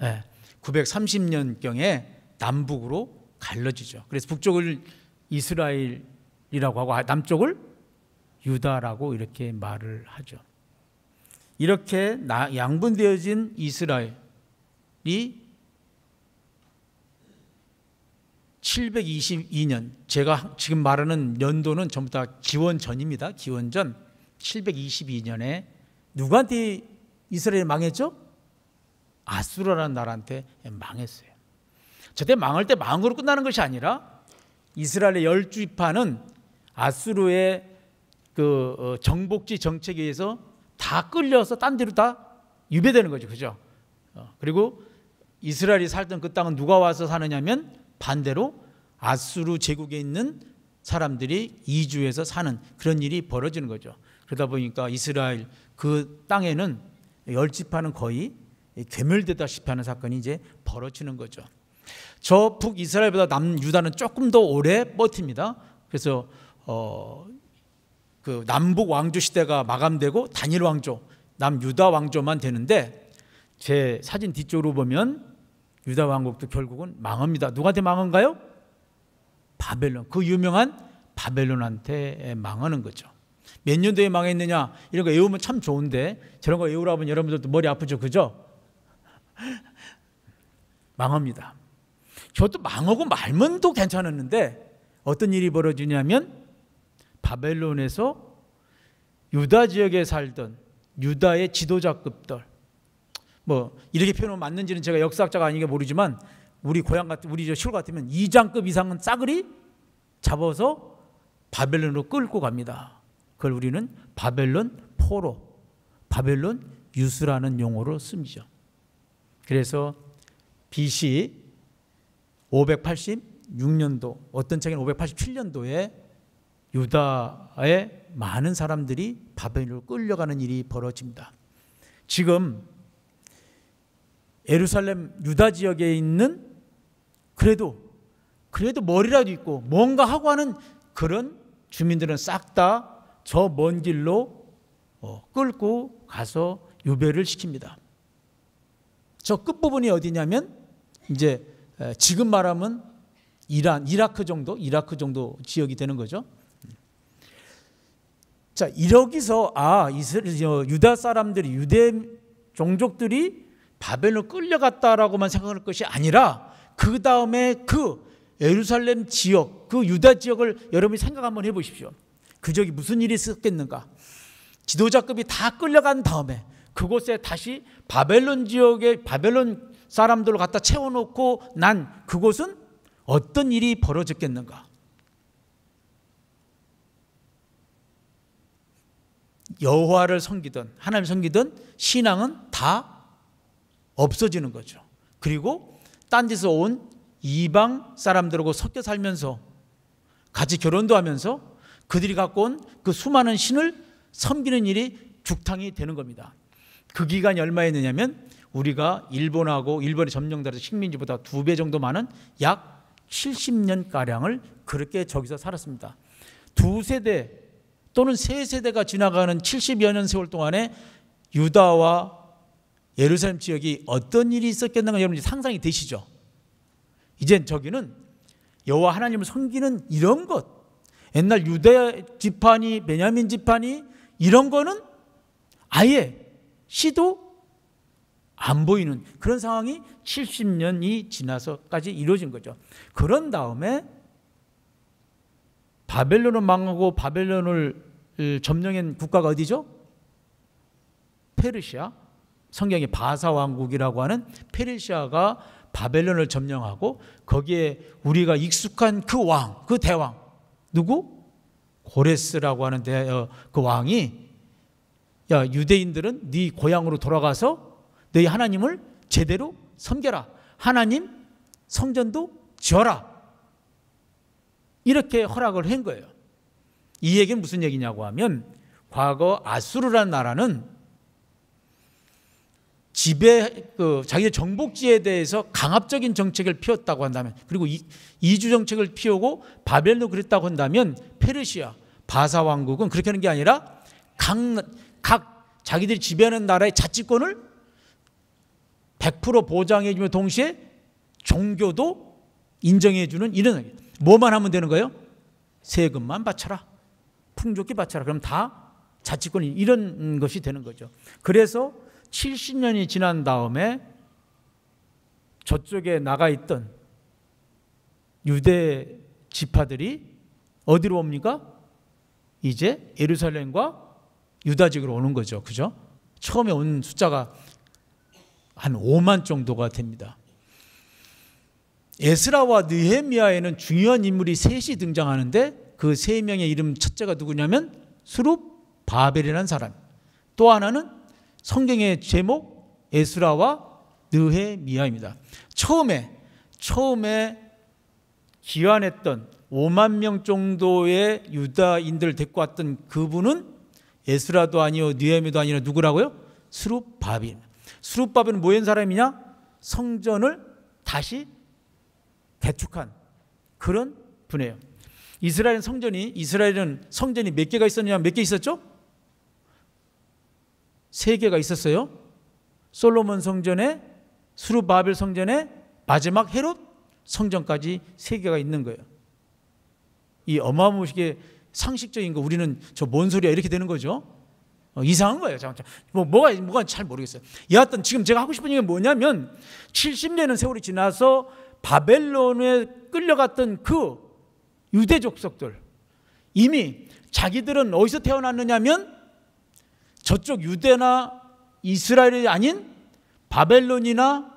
A: 네. 예. 930년경에 남북으로 갈라지죠. 그래서 북쪽을 이스라엘이라고 하고 아, 남쪽을 유다라고 이렇게 말을 하죠. 이렇게 양분되어진 이스라엘이 722년 제가 지금 말하는 연도는 전부 다 기원전입니다. 기원전 722년에 누구한테 이스라엘 망했죠? 아수르라는 나라한테 망했어요. 저때 망할 때 망으로 끝나는 것이 아니라 이스라엘의 열주파는 아수르의 그 어, 정복지 정책에 의해서 다 끌려서 딴 데로 다 유배되는 거죠. 그죠? 어, 그리고 이스라엘이 살던 그 땅은 누가 와서 사느냐면 반대로 아수르 제국에 있는 사람들이 이주해서 사는 그런 일이 벌어지는 거죠. 그러다 보니까 이스라엘 그 땅에는 열 지파는 거의 괴멸되다시피 하는 사건이 이제 벌어지는 거죠. 저 북이스라엘보다 남유다는 조금 더 오래 버팁니다. 그래서 어, 그 남북 왕조 시대가 마감되고 단일 왕조 남유다 왕조만 되는데 제 사진 뒤쪽으로 보면 유다 왕국도 결국은 망합니다. 누구한테 망한가요? 바벨론. 그 유명한 바벨론한테 망하는 거죠. 몇 년도에 망했느냐 이런 거 외우면 참 좋은데 저런 거 외우라 하면 여러분들도 머리 아프죠. 그죠? 망합니다. 저도 망하고 말면 또 괜찮았는데 어떤 일이 벌어지냐면 바벨론에서 유다 지역에 살던 유다의 지도자급들 뭐 이렇게 표현하면 맞는지는 제가 역사학자가 아니게 모르지만 우리 고향 같은 우리 저 시골 같으면 이장급 이상은 싸그리 잡아서 바벨론으로 끌고 갑니다. 그걸 우리는 바벨론 포로, 바벨론 유수라는 용어로 씁니 그래서 BC 586년도, 어떤 책에는 587년도에 유다의 많은 사람들이 바벨로 끌려가는 일이 벌어집니다. 지금 예루살렘 유다 지역에 있는 그래도 그래도 머리라도 있고 뭔가 하고 하는 그런 주민들은 싹 다 저 먼 길로 어, 끌고 가서 유배를 시킵니다. 저 끝부분이 어디냐면 이제 지금 말하면 이란, 이라크 정도, 이라크 정도 지역이 되는 거죠. 자, 이러기서 아, 이스라엘 유다 사람들이 유대 종족들이 바벨론 끌려갔다라고만 생각할 것이 아니라 그 다음에 그 예루살렘 지역, 그 유다 지역을 여러분이 생각 한번 해보십시오. 그 지역이 무슨 일이 있었겠는가? 지도자급이 다 끌려간 다음에 그곳에 다시 바벨론 지역에 바벨론 사람들을 갖다 채워놓고 난 그곳은 어떤 일이 벌어졌겠는가? 여호와를 섬기든 하나님 섬기든 신앙은 다 없어지는 거죠. 그리고 딴 데서 온 이방 사람들하고 섞여 살면서 같이 결혼도 하면서 그들이 갖고 온 그 수많은 신을 섬기는 일이 죽탕이 되는 겁니다. 그 기간이 얼마였느냐면 우리가 일본하고 일본이 점령돼서 식민지보다 두 배 정도 많은 약 70년가량을 그렇게 저기서 살았습니다. 두 세대 또는 세 세대가 지나가는 70여 년 세월 동안에 유다와 예루살렘 지역이 어떤 일이 있었겠는가 여러분 상상이 되시죠? 이젠 저기는 여호와 하나님을 섬기는 이런 것 옛날 유대 지판이 베냐민 지판이 이런 거는 아예 시도 안 보이는 그런 상황이 70년이 지나서까지 이루어진 거죠. 그런 다음에 바벨론은 망하고 바벨론을 점령한 국가가 어디죠? 페르시아. 성경이 바사 왕국이라고 하는 페르시아가 바벨론을 점령하고 거기에 우리가 익숙한 그 왕, 그 대왕 누구? 고레스라고 하는 대, 어, 그 왕이 야 유대인들은 네 고향으로 돌아가서 너희 하나님을 제대로 섬겨라. 하나님 성전도 지어라. 이렇게 허락을 한 거예요. 이 얘기는 무슨 얘기냐고 하면 과거 아수르라 나라는 지배 그 자기의 정복지에 대해서 강압적인 정책을 피웠다고 한다면 그리고 이, 이주 정책을 피우고 바벨도 그랬다고 한다면 페르시아 바사 왕국은 그렇게 하는 게 아니라 각, 각 자기들이 지배하는 나라의 자치권을 100% 보장해 주며 동시에 종교도 인정해 주는 이런 뭐만 하면 되는 거예요? 세금만 바쳐라. 풍족히 바쳐라. 그럼 다 자치권이 이런 것이 되는 거죠. 그래서 70년이 지난 다음에 저쪽에 나가 있던 유대 지파들이 어디로 옵니까? 이제 예루살렘과 유다 지구로 오는 거죠. 그죠? 처음에 온 숫자가 한 5만 정도가 됩니다. 에스라와 느헤미아에는 중요한 인물이 셋이 등장하는데 그 세 명의 이름 첫째가 누구냐면 수룹 바벨이라는 사람. 또 하나는 성경의 제목 에스라와 느헤미야입니다. 처음에 처음에 기환했던 5만 명 정도의 유다인들 데리고 왔던 그분은 에스라도 아니요 느헤미도 아니라 누구라고요? 스룹바빌. 스룹바빌은 뭐인 사람이냐? 성전을 다시 개축한 그런 분이에요. 이스라엘 성전이 이스라엘은 성전이 몇 개가 있었냐? 몇 개 있었죠? 세 개가 있었어요. 솔로몬 성전에 수르바벨 성전에 마지막 헤롯 성전까지 세 개가 있는 거예요. 이 어마무시게 상식적인 거 우리는 저 뭔 소리야 이렇게 되는 거죠. 어, 이상한 거예요. 잠깐 뭐 뭐가 뭐가 잘 모르겠어요. 여하튼 지금 제가 하고 싶은 얘기가 뭐냐면 70년은 세월이 지나서 바벨론에 끌려갔던 그 유대 족속들 이미 자기들은 어디서 태어났느냐면 저쪽 유대나 이스라엘이 아닌 바벨론이나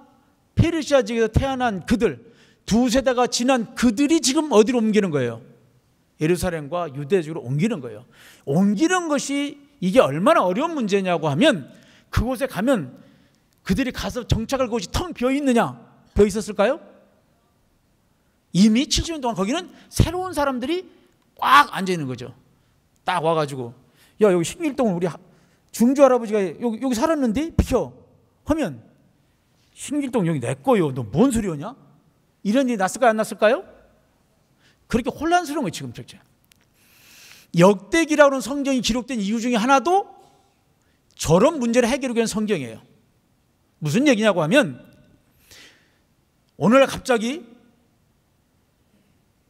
A: 페르시아 지역에서 태어난 그들 두 세대가 지난 그들이 지금 어디로 옮기는 거예요? 예루살렘과 유대 지로 옮기는 거예요. 옮기는 것이 이게 얼마나 어려운 문제냐고 하면 그곳에 가면 그들이 가서 정착할 곳이 텅 비어 있느냐? 비어 있었을까요? 이미 70년 동안 거기는 새로운 사람들이 꽉 앉아 있는 거죠. 딱 와가지고 야 여기 신길동은 우리 중주 할아버지가 여기, 여기 살았는데 비켜 하면 신길동 여기 내 거요. 너 뭔 소리 였냐 이런 일이 났을까요? 안 났을까요? 그렇게 혼란스러운 거예요. 지금 첫째. 역대기라는 성경이 기록된 이유 중에 하나도 저런 문제를 해결하기 위한 성경이에요. 무슨 얘기냐고 하면 오늘 갑자기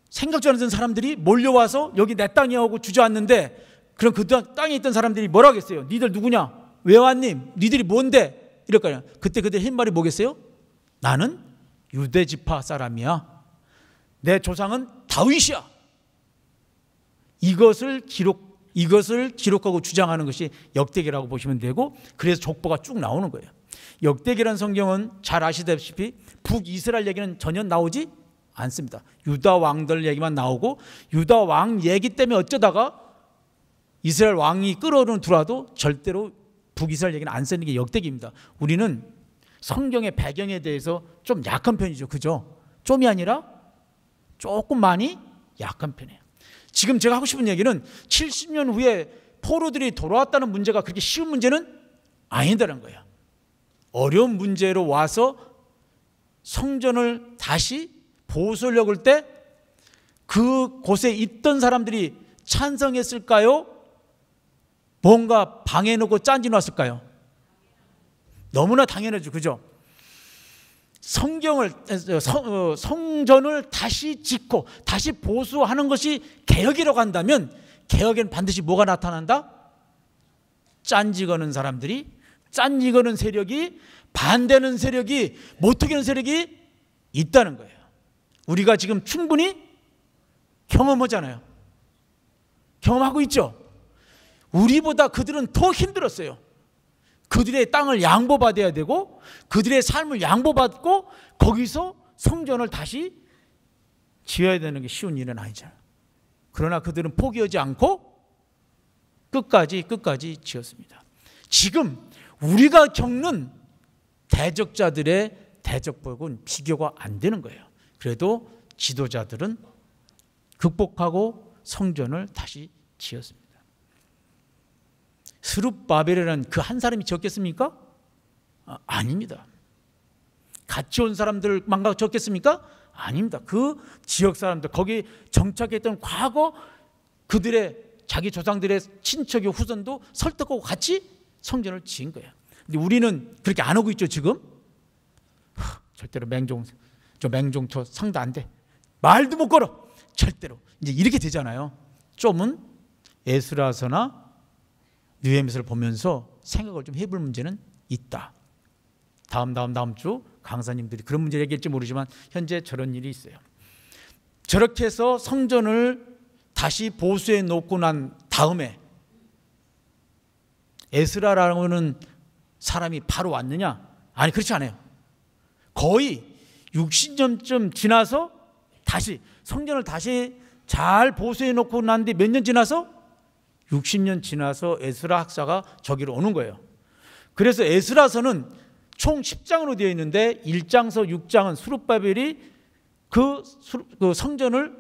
A: 생각지않 하던 사람들이 몰려와서 여기 내 땅이야 하고 주저앉는데 그럼 그 땅에 있던 사람들이 뭐라 고했어요 니들 누구냐? 왜 왔니? 니들이 뭔데? 이럴 거냐? 그때 그때 한 말이 뭐겠어요? 나는 유대 지파 사람이야. 내 조상은 다윗이야. 이것을 기록 이것을 기록하고 주장하는 것이 역대기라고 보시면 되고 그래서 족보가 쭉 나오는 거예요. 역대기란 성경은 잘 아시다시피 북이스라엘 얘기는 전혀 나오지 않습니다. 유다 왕들 얘기만 나오고 유다 왕 얘기 때문에 어쩌다가 이스라엘 왕이 끌어오는 두라도 절대로 북이스라엘 얘기는 안 쓰는 게 역대기입니다. 우리는 성경의 배경에 대해서 좀 약한 편이죠. 그죠? 좀이 아니라 조금 많이 약한 편이에요. 지금 제가 하고 싶은 얘기는 70년 후에 포로들이 돌아왔다는 문제가 그렇게 쉬운 문제는 아니다는 거예요. 어려운 문제로 와서 성전을 다시 보수를 엮을 때 그곳에 있던 사람들이 찬성했을까요? 뭔가 방해놓고 짠지 놨을까요? 너무나 당연하죠. 그죠? 성경을 어, 성, 어, 전을 다시 짓고 다시 보수하는 것이 개혁이라고 한다면 개혁엔 반드시 뭐가 나타난다? 짠지 거는 사람들이 짠지 거는 세력이 반대는 세력이 못 이기는 세력이 있다는 거예요. 우리가 지금 충분히 경험하잖아요. 경험하고 있죠. 우리보다 그들은 더 힘들었어요. 그들의 땅을 양보받아야 되고 그들의 삶을 양보받고 거기서 성전을 다시 지어야 되는 게 쉬운 일은 아니잖아요. 그러나 그들은 포기하지 않고 끝까지 끝까지 지었습니다. 지금 우리가 겪는 대적자들의 대적복은 비교가 안 되는 거예요. 그래도 지도자들은 극복하고 성전을 다시 지었습니다. 스룹바벨이라는 그 한 사람이 지겠습니까 아, 닙니다 같이 온 사람들 망가 지었겠습니까? 아닙니다. 그 지역 사람들 거기 정착했던 과거 그들의 자기 조상들의 친척이 후손도 설득하고 같이 성전을 지은 거예 근데 우리는 그렇게 안 하고 있죠 지금? 하, 절대로 맹종 저 맹종토 상도 안 돼. 말도 못 걸어. 절대로. 이제 이렇게 되잖아요. 좀은 예술라서나 뉴에미스를 보면서 생각을 좀 해볼 문제는 있다. 다음 다음 다음 주 강사님들이 그런 문제 얘기할지 모르지만 현재 저런 일이 있어요. 저렇게 해서 성전을 다시 보수해 놓고 난 다음에 에스라라는 사람이 바로 왔느냐? 아니 그렇지 않아요. 거의 60년쯤 지나서 다시 성전을 다시 잘 보수해 놓고 난 뒤 몇 년 지나서 60년 지나서 에스라 학사가 저기로 오는 거예요. 그래서 에스라서는 총 10장으로 되어 있는데 1장서 6장은 수룹바벨이 그, 그, 성전을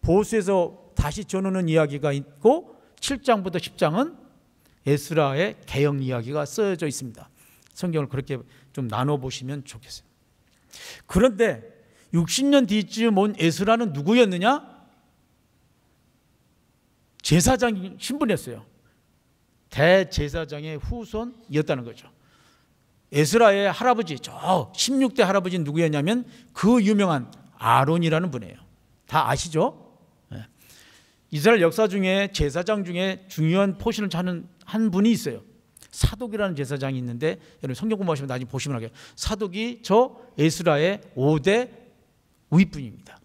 A: 보수해서 다시 전오는 이야기가 있고 7장부터 10장은 에스라의 개혁 이야기가 쓰여져 있습니다. 성경을 그렇게 좀 나눠 보시면 좋겠습니다 그런데 60년 뒤쯤 온에수라는 누구였느냐? 제사장 신분이었어요. 대제사장의 후손이었다는 거죠. 에스라의 할아버지, 저 16대 할아버지 누구였냐면 그 유명한 아론이라는 분이에요. 다 아시죠? 예. 이스라엘 역사 중에 제사장 중에 중요한 포션을 차는 한 분이 있어요. 사독이라는 제사장이 있는데 여러분 성경 공부하시면 나중에 보시면 알겠 사독이 저 에스라의 5대 우입분입니다.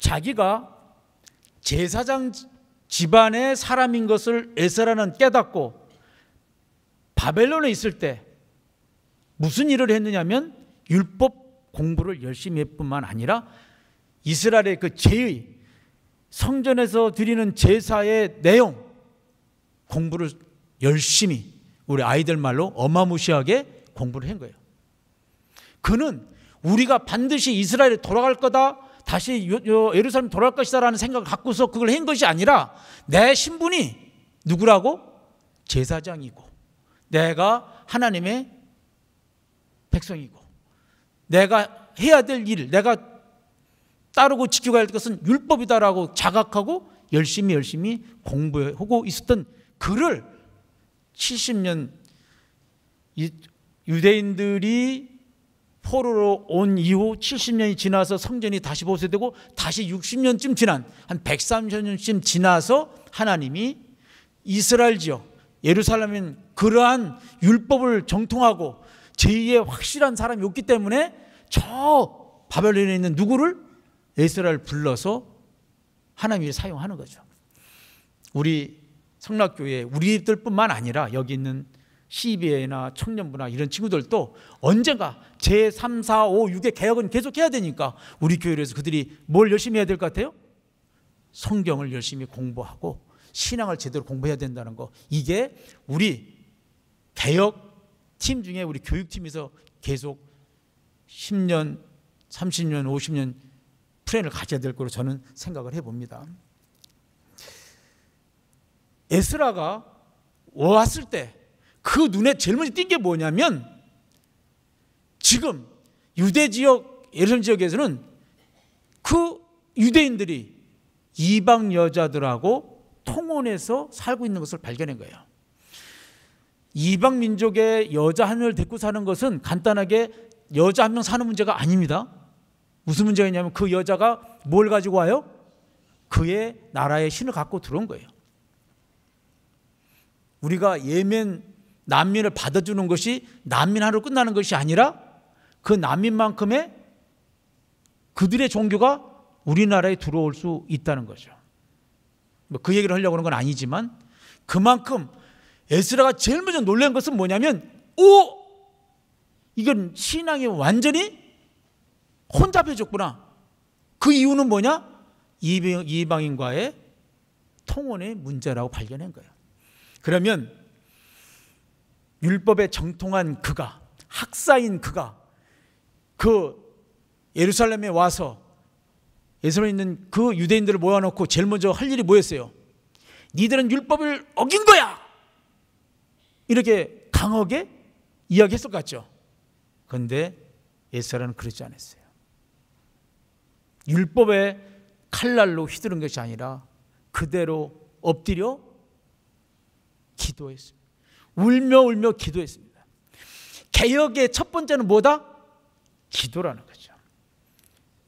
A: 자기가 제사장 집안의 사람인 것을 에스라는 깨닫고 바벨론에 있을 때 무슨 일을 했느냐면 율법 공부를 열심히 했뿐만 아니라 이스라엘의 그 제의 성전에서 드리는 제사의 내용 공부를 열심히 우리 아이들 말로 어마무시하게 공부를 한 거예요. 그는 우리가 반드시 이스라엘에 돌아갈 거다. 다시 예루살렘 돌아갈 것이다라는 생각을 갖고서 그걸 한 것이 아니라 내 신분이 누구라고 제사장이고 내가 하나님의 백성이고 내가 해야 될 일, 내가 따르고 지켜가야 할 것은 율법이다라고 자각하고 열심히 열심히 공부하고 있었던 그를 70년 유대인들이 포로로 온 이후 70년이 지나서 성전이 다시 보수되고 다시 60년쯤 지난 한 130년쯤 지나서 하나님이 이스라엘 지역 예루살렘은 그러한 율법을 정통하고 제2의 확실한 사람이 없기 때문에 저 바벨론에 있는 누구를 이스라엘 불러서 하나님이 사용하는 거죠. 우리 성락교회 우리들뿐만 아니라 여기 있는 CBA나 청년부나 이런 친구들도 언젠가 제3, 4, 5, 6의 개혁은 계속해야 되니까 우리 교회에서 그들이 뭘 열심히 해야 될 것 같아요? 성경을 열심히 공부하고 신앙을 제대로 공부해야 된다는 거 이게 우리 개혁팀 중에 우리 교육팀에서 계속 10년, 30년, 50년 프레을 가져야 될 거로 저는 생각을 해봅니다. 에스라가 왔을 때 그 눈에 제일 먼저 띈 게 뭐냐면 지금 유대 지역 예루살렘 지역에서는 그 유대인들이 이방 여자들하고 통혼해서 살고 있는 것을 발견한 거예요. 이방 민족의 여자 한 명을 데리고 사는 것은 간단하게 여자 한 명 사는 문제가 아닙니다. 무슨 문제가있냐면그 여자가 뭘 가지고 와요? 그의 나라의 신을 갖고 들어온 거예요. 우리가 예멘 난민을 받아주는 것이 난민하로 끝나는 것이 아니라 그 난민만큼의 그들의 종교가 우리나라에 들어올 수 있다는 거죠. 뭐 그 얘기를 하려고 하는 건 아니지만 그만큼 에스라가 제일 먼저 놀란 것은 뭐냐면 오 이건 신앙이 완전히 혼잡해졌구나. 그 이유는 뭐냐? 이방, 인과의 통원의 문제라고 발견한 거예요. 그러면 율법에 정통한 그가 학사인 그가 그 예루살렘에 와서 예루살렘에 있는 그 유대인들을 모아놓고 제일 먼저 할 일이 뭐였어요? 니들은 율법을 어긴 거야! 이렇게 강하게 이야기했을 것 같죠. 그런데 예사라는 그러지 않았어요. 율법의 칼날로 휘두른 것이 아니라 그대로 엎드려 기도했습니다. 울며 울며 기도했습니다. 개혁의 첫 번째는 뭐다? 기도라는 거죠.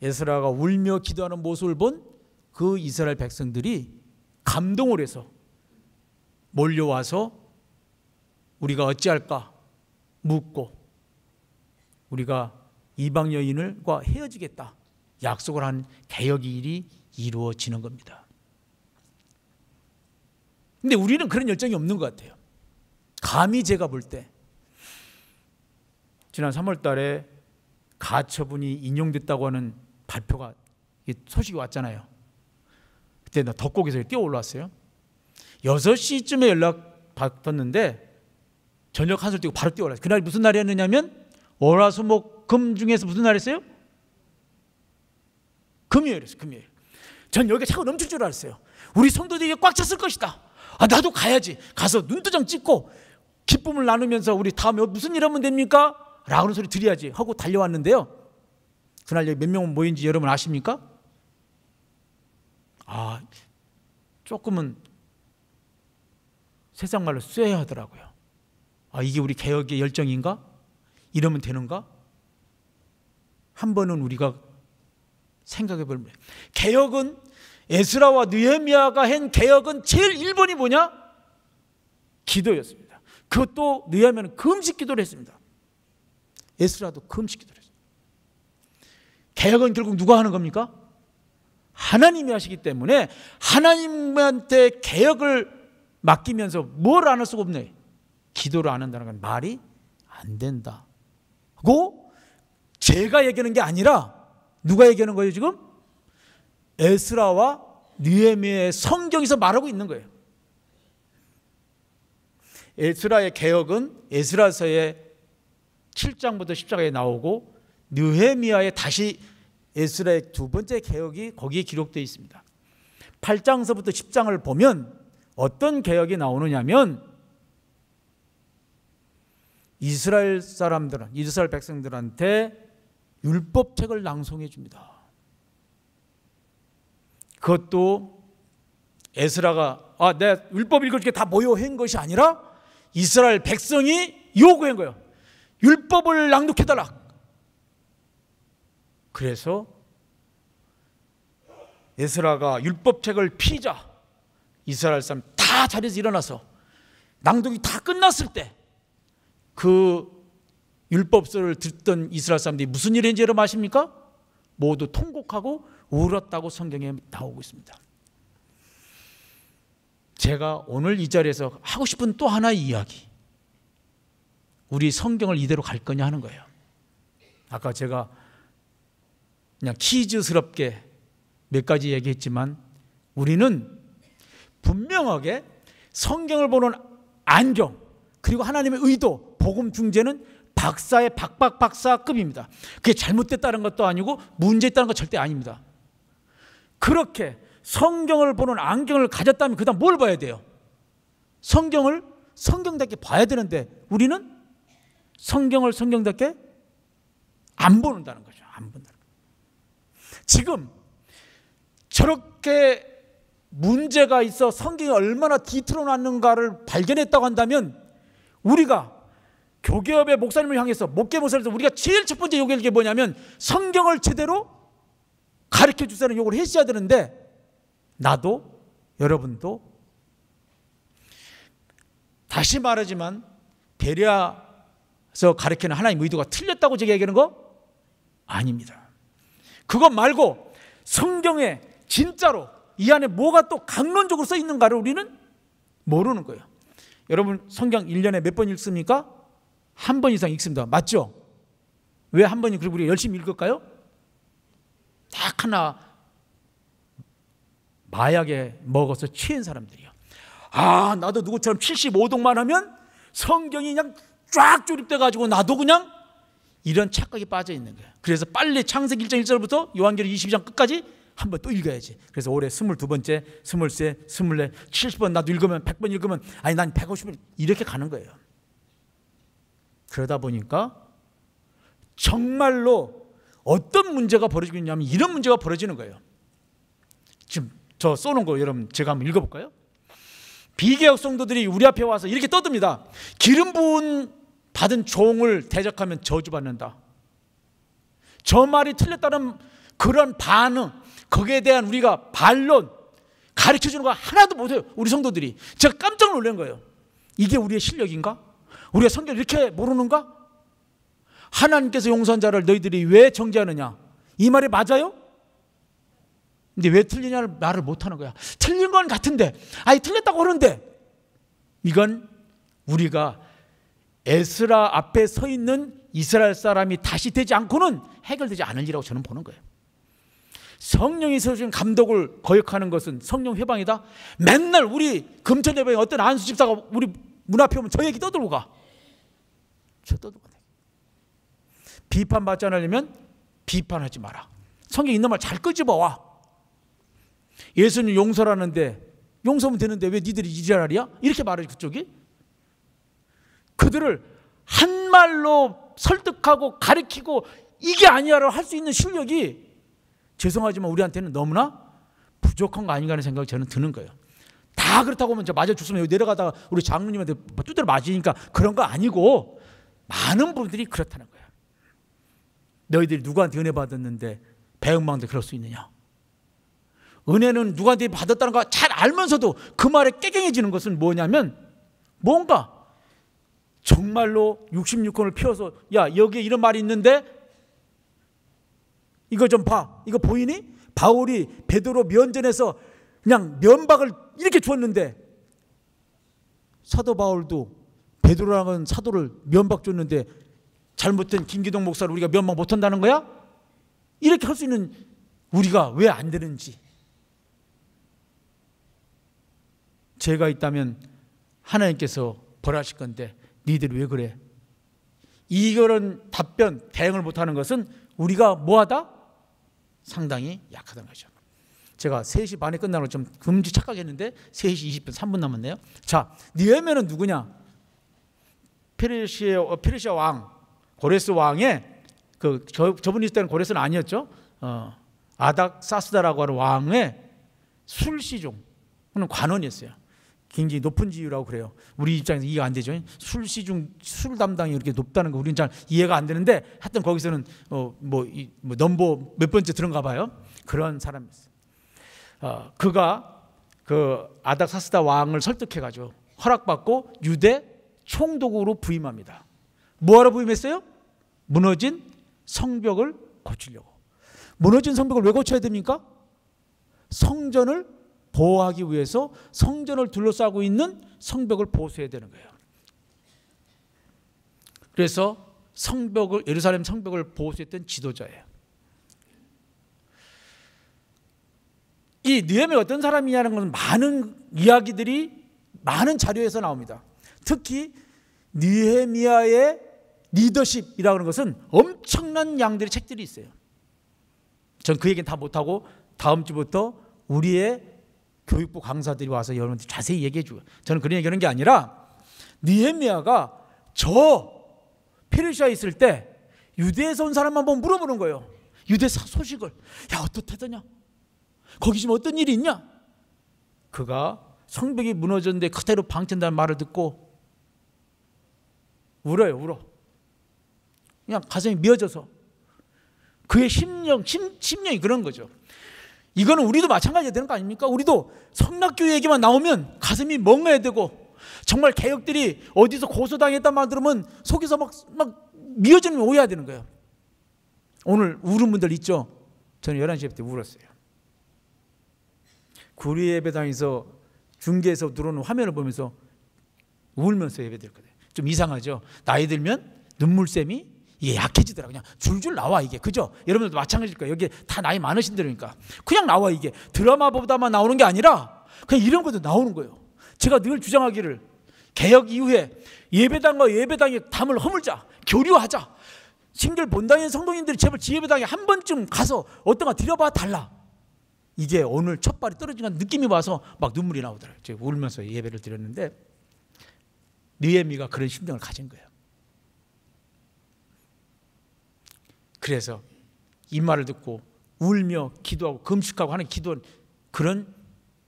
A: 예스라가 울며 기도하는 모습을 본 그 이스라엘 백성들이 감동을 해서 몰려와서 우리가 어찌할까 묻고 우리가 이방 여인을과 헤어지겠다 약속을 한 개혁 일이 이루어지는 겁니다. 근데 우리는 그런 열정이 없는 것 같아요. 감히 제가 볼 때 지난 3월 달에 가처분이 인용됐다고 하는 발표가 소식이 왔잖아요. 그때 나 덕곡에서 뛰어 올라왔어요. 6시쯤에 연락 받았는데 저녁 한술 뛰고 바로 뛰어 올라왔어요. 그날 무슨 날이었느냐면 월화수목금 중에서 무슨 날이었어요? 금요일이었어요. 금요일. 전여기 차가 넘칠 줄 알았어요. 우리 성도들이 꽉 찼을 것이다. 아, 나도 가야지. 가서 눈두정 찍고 기쁨을 나누면서 우리 다음에 무슨 일 하면 됩니까? 라는 고 소리 드려야지 하고 달려왔는데요. 그날 몇명 모인지 여러분 아십니까? 아, 조금은 세상 말로 쇠야 하더라고요 아, 이게 우리 개혁의 열정인가? 이러면 되는가? 한 번은 우리가 생각해 볼게요 개혁은 에스라와 느헤미아가한 개혁은 제일 1번이 뭐냐? 기도였습니다. 그것도 느헤미야는 금식 기도를 했습니다. 에스라도 금식 기도를 했습니다. 개혁은 결국 누가 하는 겁니까? 하나님이 하시기 때문에 하나님한테 개혁을 맡기면서 뭘 안 할 수가 없네. 기도를 안 한다는 건 말이 안 된다. 고 제가 얘기하는 게 아니라 누가 얘기하는 거예요 지금? 에스라와 느헤미의 성경에서 말하고 있는 거예요. 에스라의 개혁은 에스라서의 7장부터 10장에 나오고 느헤미야의 다시 에스라의 두 번째 개혁이 거기에 기록되어 있습니다. 8장서부터 10장을 보면 어떤 개혁이 나오느냐면 이스라엘 사람들은 이스라엘 백성들한테 율법책을 낭송해 줍니다. 그것도 에스라가 아, 내가 율법 읽을 게 다 모여 한 것이 아니라 이스라엘 백성이 요구한 거예요. 율법을 낭독해달라. 그래서 에스라가 율법책을 피자 이스라엘 사람 다 자리에서 일어나서 낭독이 다 끝났을 때 그 율법서를 듣던 이스라엘 사람들이 무슨 일인지 여러분 아십니까? 모두 통곡하고 울었다고 성경에 나오고 있습니다. 제가 오늘 이 자리에서 하고 싶은 또 하나의 이야기. 우리 성경을 이대로 갈 거냐 하는 거예요. 아까 제가 그냥 키즈스럽게 몇 가지 얘기했지만 우리는 분명하게 성경을 보는 안경 그리고 하나님의 의도 복음 중재는 박사의 박박박사급입니다. 그게 잘못됐다는 것도 아니고 문제 있다는 것 절대 아닙니다. 그렇게 성경을 보는 안경을 가졌다면 그다음 뭘 봐야 돼요? 성경을 성경답게 봐야 되는데 우리는 성경을 성경답게 안 보는다는 거죠. 안 본다는 거죠. 지금 저렇게 문제가 있어 성경이 얼마나 뒤틀어 놨는가를 발견했다고 한다면 우리가 교계업의 목사님을 향해서 목계 목사님에서 우리가 제일 첫 번째 요구할 게 뭐냐면 성경을 제대로 가르쳐 주사는 욕을 했어야 되는데 나도 여러분도 다시 말하지만 베리아서 가르치는 하나님의 의도가 틀렸다고 제가 얘기하는 거 아닙니다. 그것 말고 성경에 진짜로 이 안에 뭐가 또 강론적으로 써 있는가를 우리는 모르는 거예요. 여러분 성경 1년에 몇 번 읽습니까? 한 번 이상 읽습니다. 맞죠? 왜 한 번이 그리고 우리 열심히 읽을까요? 딱 하나 마약에 먹어서 취한 사람들이요. 아, 나도 누구처럼 75동만 하면 성경이 그냥 쫙 조립돼 가지고 나도 그냥 이런 착각에 빠져 있는 거야. 그래서 빨리 창세기 1장 1절부터 요한계리 22장 끝까지 한번또 읽어야지. 그래서 올해 22번째, 23, 24, 70번 나도 읽으면 100번 읽으면 아니 난 150번 이렇게 가는 거예요. 그러다 보니까 정말로 어떤 문제가 벌어지고 있냐면 이런 문제가 벌어지는 거예요. 지금 저 쏘는 거 여러분 제가 한번 읽어볼까요? 비개혁 성도들이 우리 앞에 와서 이렇게 떠듭니다. 기름 부은 받은 종을 대적하면 저주받는다. 저 말이 틀렸다는 그런 반응, 거기에 대한 우리가 반론, 가르쳐 주는 거 하나도 못해요. 우리 성도들이. 제가 깜짝 놀란 거예요. 이게 우리의 실력인가? 우리가 성경 이렇게 모르는가? 하나님께서 용서한 자를 너희들이 왜 정죄하느냐? 이 말이 맞아요? 근데 왜 틀리냐를 말을 못 하는 거야. 틀린 건 같은데, 아니, 틀렸다고 하는데, 이건 우리가 에스라 앞에 서 있는 이스라엘 사람이 다시 되지 않고는 해결되지 않을리라고 저는 보는 거예요. 성령이 세워준 감독을 거역하는 것은 성령 회방이다. 맨날 우리 금천 예배에 어떤 안수 집사가 우리 문 앞에 오면 저 얘기 떠들고 가. 저 떠들고 비판받지 않으려면 비판하지 마라. 성경 있는 말 잘 끄집어와. 예수님 용서라는데 용서면 되는데 왜 니들이 이지랄이야? 이렇게 말하 그쪽이. 그들을 한 말로 설득하고 가르키고 이게 아니야를 할수 있는 실력이 죄송하지만 우리한테는 너무나 부족한 거 아닌가 하는 생각이 저는 드는 거예요. 다 그렇다고 하면 맞아 죽으면 여기 내려가다가 우리 장로님한테 뚜드려 뭐 맞으니까 그런 거 아니고 많은 분들이 그렇다는 거예요. 너희들이 누구한테 은혜 받았는데 배은망대 그럴 수 있느냐? 은혜는 누구한테 받았다는 걸 잘 알면서도 그 말에 깨갱해지는 것은 뭐냐면 뭔가 정말로 66권을 피워서 야 여기에 이런 말이 있는데 이거 좀 봐. 이거 보이니? 바울이 베드로 면전에서 그냥 면박을 이렇게 줬는데 사도 바울도 베드로랑은 사도를 면박 줬는데 잘못된 김기동 목사를 우리가 면망 못한다는 거야? 이렇게 할 수 있는 우리가 왜 안 되는지 죄가 있다면 하나님께서 벌하실 건데 니들 왜 그래? 이거는 답변, 대응을 못하는 것은 우리가 뭐하다? 상당히 약하다는 거죠. 제가 3시 반에 끝나는 좀 금지 착각했는데 3시 20분, 3분 남았네요. 자, 니에메는 누구냐? 페르시아, 페르시아 왕, 고레스 왕의 그 저, 분이 있을 때는 고레스는 아니었죠. 어, 아닥 사스다라고 하는 왕의 술시종 그는 관원이었어요. 굉장히 높은 지위라고 그래요. 우리 입장에서 이해가 안 되죠. 술시중 술 담당이 이렇게 높다는 거 우리는 잘 이해가 안 되는데 하여튼 거기서는 어, 뭐, 이, 뭐 넘버 몇 번째 들은가 봐요. 그런 사람이었어요. 어, 그가 그 아닥사스다 왕을 설득해 가지고 허락받고 유대 총독으로 부임합니다. 뭐하러 부임했어요? 무너진 성벽을 고치려고. 무너진 성벽을 왜 고쳐야 됩니까? 성전을 보호하기 위해서 성전을 둘러싸고 있는 성벽을 보수해야 되는 거예요. 그래서 성벽을 예루살렘 성벽을 보수했던 지도자예요. 이 느헤미야 어떤 사람이냐는 것은 많은 이야기들이 많은 자료에서 나옵니다. 특히 느헤미야의 리더십이라고 하는 것은 엄청난 양들의 책들이 있어요. 전 그 얘기는 다 못하고 다음 주부터 우리의 교육부 강사들이 와서 여러분한 자세히 얘기해 주고 저는 그런 얘기하는 게 아니라 니에미아가 저 페르시아에 있을 때 유대에서 온 사람 한번 물어보는 거예요. 유대 소식을 야 어떻다더냐? 거기 지금 어떤 일이 있냐? 그가 성벽이 무너졌는데 그대로 방전된 말을 듣고 울어요 울어 그냥 가슴이 미어져서 그의 심령, 심, 심령이 그런 거죠. 이거는 우리도 마찬가지가 되는 거 아닙니까? 우리도 성락교 얘기만 나오면 가슴이 멍해야 되고 정말 개혁들이 어디서 고소당했단 말 들으면 속에서 막, 막 미어지는 오해야 되는 거예요. 오늘 울은 분들 있죠? 저는 11시 때 울었어요. 구리 예배당에서 중계에서 들어오는 화면을 보면서 울면서 예배드렸거든요. 좀 이상하죠? 나이 들면 눈물샘이 이게 약해지더라. 그냥 줄줄 나와 이게. 그죠? 여러분들도 마찬가지일 거예요. 여기 다 나이 많으신 데니까. 그냥 나와 이게. 드라마보다만 나오는 게 아니라 그냥 이런 것도 나오는 거예요. 제가 늘 주장하기를 개혁 이후에 예배당과 예배당의 담을 허물자, 교류하자. 심지 본당인 성도님들이 제발 예배당에 한 번쯤 가서 어떤가 들여봐 달라. 이게 오늘 첫 발이 떨어지는 느낌이 와서 막 눈물이 나오더라고요. 제가 울면서 예배를 드렸는데 느헤미가 그런 심정을 가진 거예요. 그래서 이 말을 듣고 울며 기도하고 금식하고 하는 기도는 그런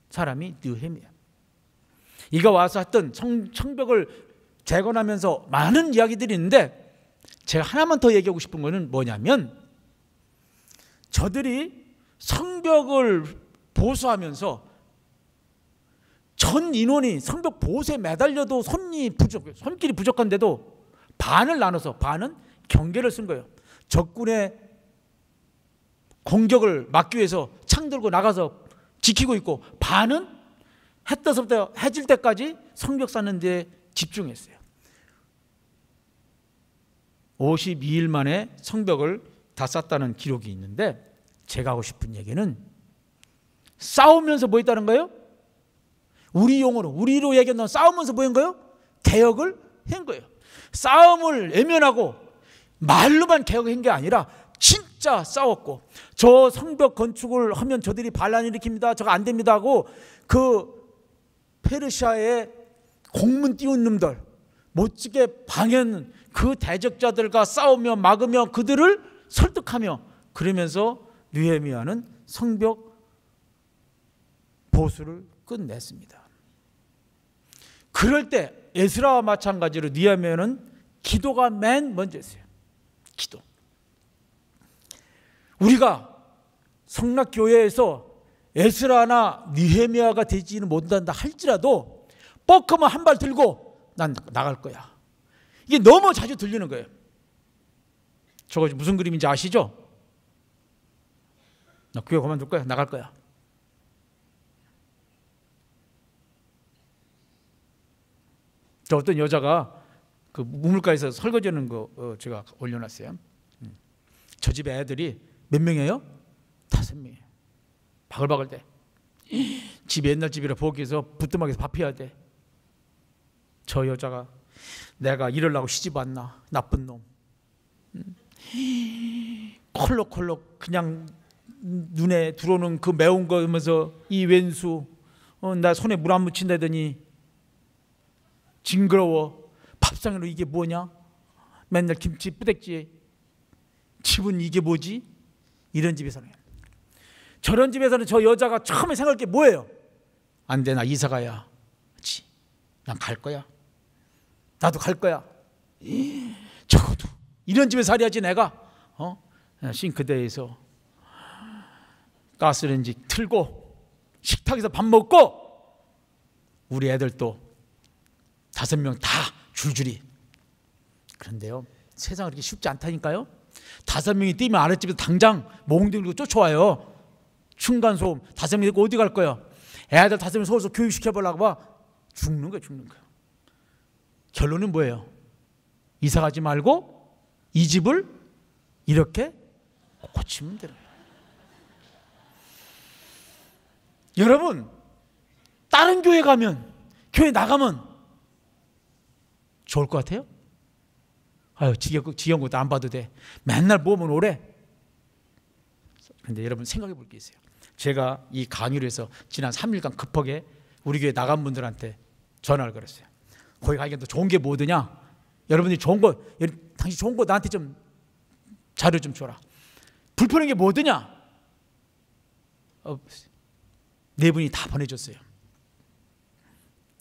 A: 사람이 느헤미야. 이가 와서 했던 청, 청벽을 재건하면서 많은 이야기들이 있는데 제가 하나만 더 얘기하고 싶은 거는 뭐냐면 저들이 성벽을 보수하면서 전 인원이 성벽 보수에 매달려도 손이 부족, 손길이 부족한데도 반을 나눠서 반은 경계를 쓴 거예요. 적군의 공격을 막기 위해서 창 들고 나가서 지키고 있고 반은 해 떠서부터 해질 때까지 성벽 쌓는 데 집중했어요. 52일 만에 성벽을 다 쌌다는 기록이 있는데 제가 하고 싶은 얘기는 싸우면서 뭐 했다는 거예요? 우리 용어로 우리로 얘기한다면 싸우면서 뭐한 거예요? 개혁을 한 거예요. 싸움을 외면하고 말로만 개혁한 게 아니라 진짜 싸웠고 저 성벽 건축을 하면 저들이 반란 일으킵니다. 저거 안 됩니다 하고 그 페르시아의 공문 띄운 놈들 멋지게 방해그 대적자들과 싸우며 막으며 그들을 설득하며 그러면서 느헤미야는 성벽 보수를 끝냈습니다. 그럴 때 에스라와 마찬가지로 느헤미야는 기도가 맨 먼저였어요. 기도. 우리가 성락교회에서 에스라나 니헤미아가 되지는 못한다 할지라도 뻐크면 한발 들고 난 나갈 거야. 이게 너무 자주 들리는 거예요. 저거 무슨 그림인지 아시죠? 나 교회 그만둘 거야. 나갈 거야. 저 어떤 여자가 그 우물가에서 설거지하는 거 어, 제가 올려놨어요. 음. 저 집에 애들이 몇 명이에요? 다섯 명 바글바글 돼. 집 옛날 집이라 보기에서 부뚜막에서 밥 해야 돼. 저 여자가 내가 이럴라고 시집 왔나 나쁜 놈. 콜록콜록 음. 그냥 눈에 들어오는 그 매운 거면서이 왼수 어, 나 손에 물 안 묻힌다더니 징그러워 밥상으로 이게 뭐냐? 맨날 김치 뿌덱지 집은 이게 뭐지? 이런 집에서는 저런 집에서는 저 여자가 처음에 생각할 게 뭐예요? 안 돼, 나 이사 가야. 지난 갈 거야. 나도 갈 거야. 적어도 이런 집에 살아야지 내가 어? 싱크대에서 가스레인지 틀고 식탁에서 밥 먹고 우리 애들도 다섯 명다 줄줄이. 그런데요. 세상 그렇게 쉽지 않다니까요. 다섯 명이 뛰면 아랫집에서 당장 몽 들고 쫓아와요. 층간소음. 다섯 명이 어디 갈 거야? 애들 다섯 명 서울서 교육시켜보려고 봐. 죽는 거야, 죽는 거야. 결론은 뭐예요? 이사 가지 말고 이 집을 이렇게 고치면 돼요. 여러분, 다른 교회 가면, 교회 나가면 좋을 것 같아요? 아유, 지경, 지경 것도 안 봐도 돼. 맨날 보면 오래. 근데 여러분 생각해 볼 게 있어요. 제가 이 강의를 해서 지난 3일간 급하게 우리 교회 나간 분들한테 전화를 걸었어요. 거기 가니까 또 좋은 게 뭐드냐? 여러분이 좋은 거, 당신 좋은 거 나한테 좀 자료 좀 줘라. 불편한 게 뭐드냐? 어, 네 분이 다 보내줬어요.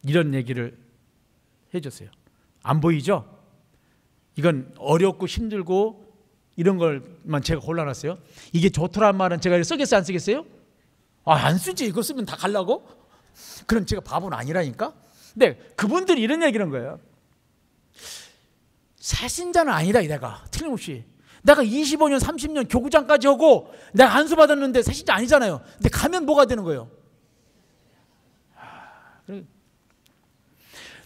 A: 이런 얘기를 해줬어요. 안 보이죠? 이건 어렵고 힘들고 이런 걸만 제가 골라놨어요. 이게 좋더란 말은 제가 쓰겠어요? 안 쓰겠어요? 아, 안 쓰지. 이거 쓰면 다 갈라고? 그럼 제가 바보는 아니라니까? 근데 네, 그분들이 이런 얘기를 한 거예요. 사신자는 아니다, 내가. 틀림없이. 내가 25년, 30년 교구장까지 하고 내가 안수 받았는데 사신자 아니잖아요. 근데 가면 뭐가 되는 거예요?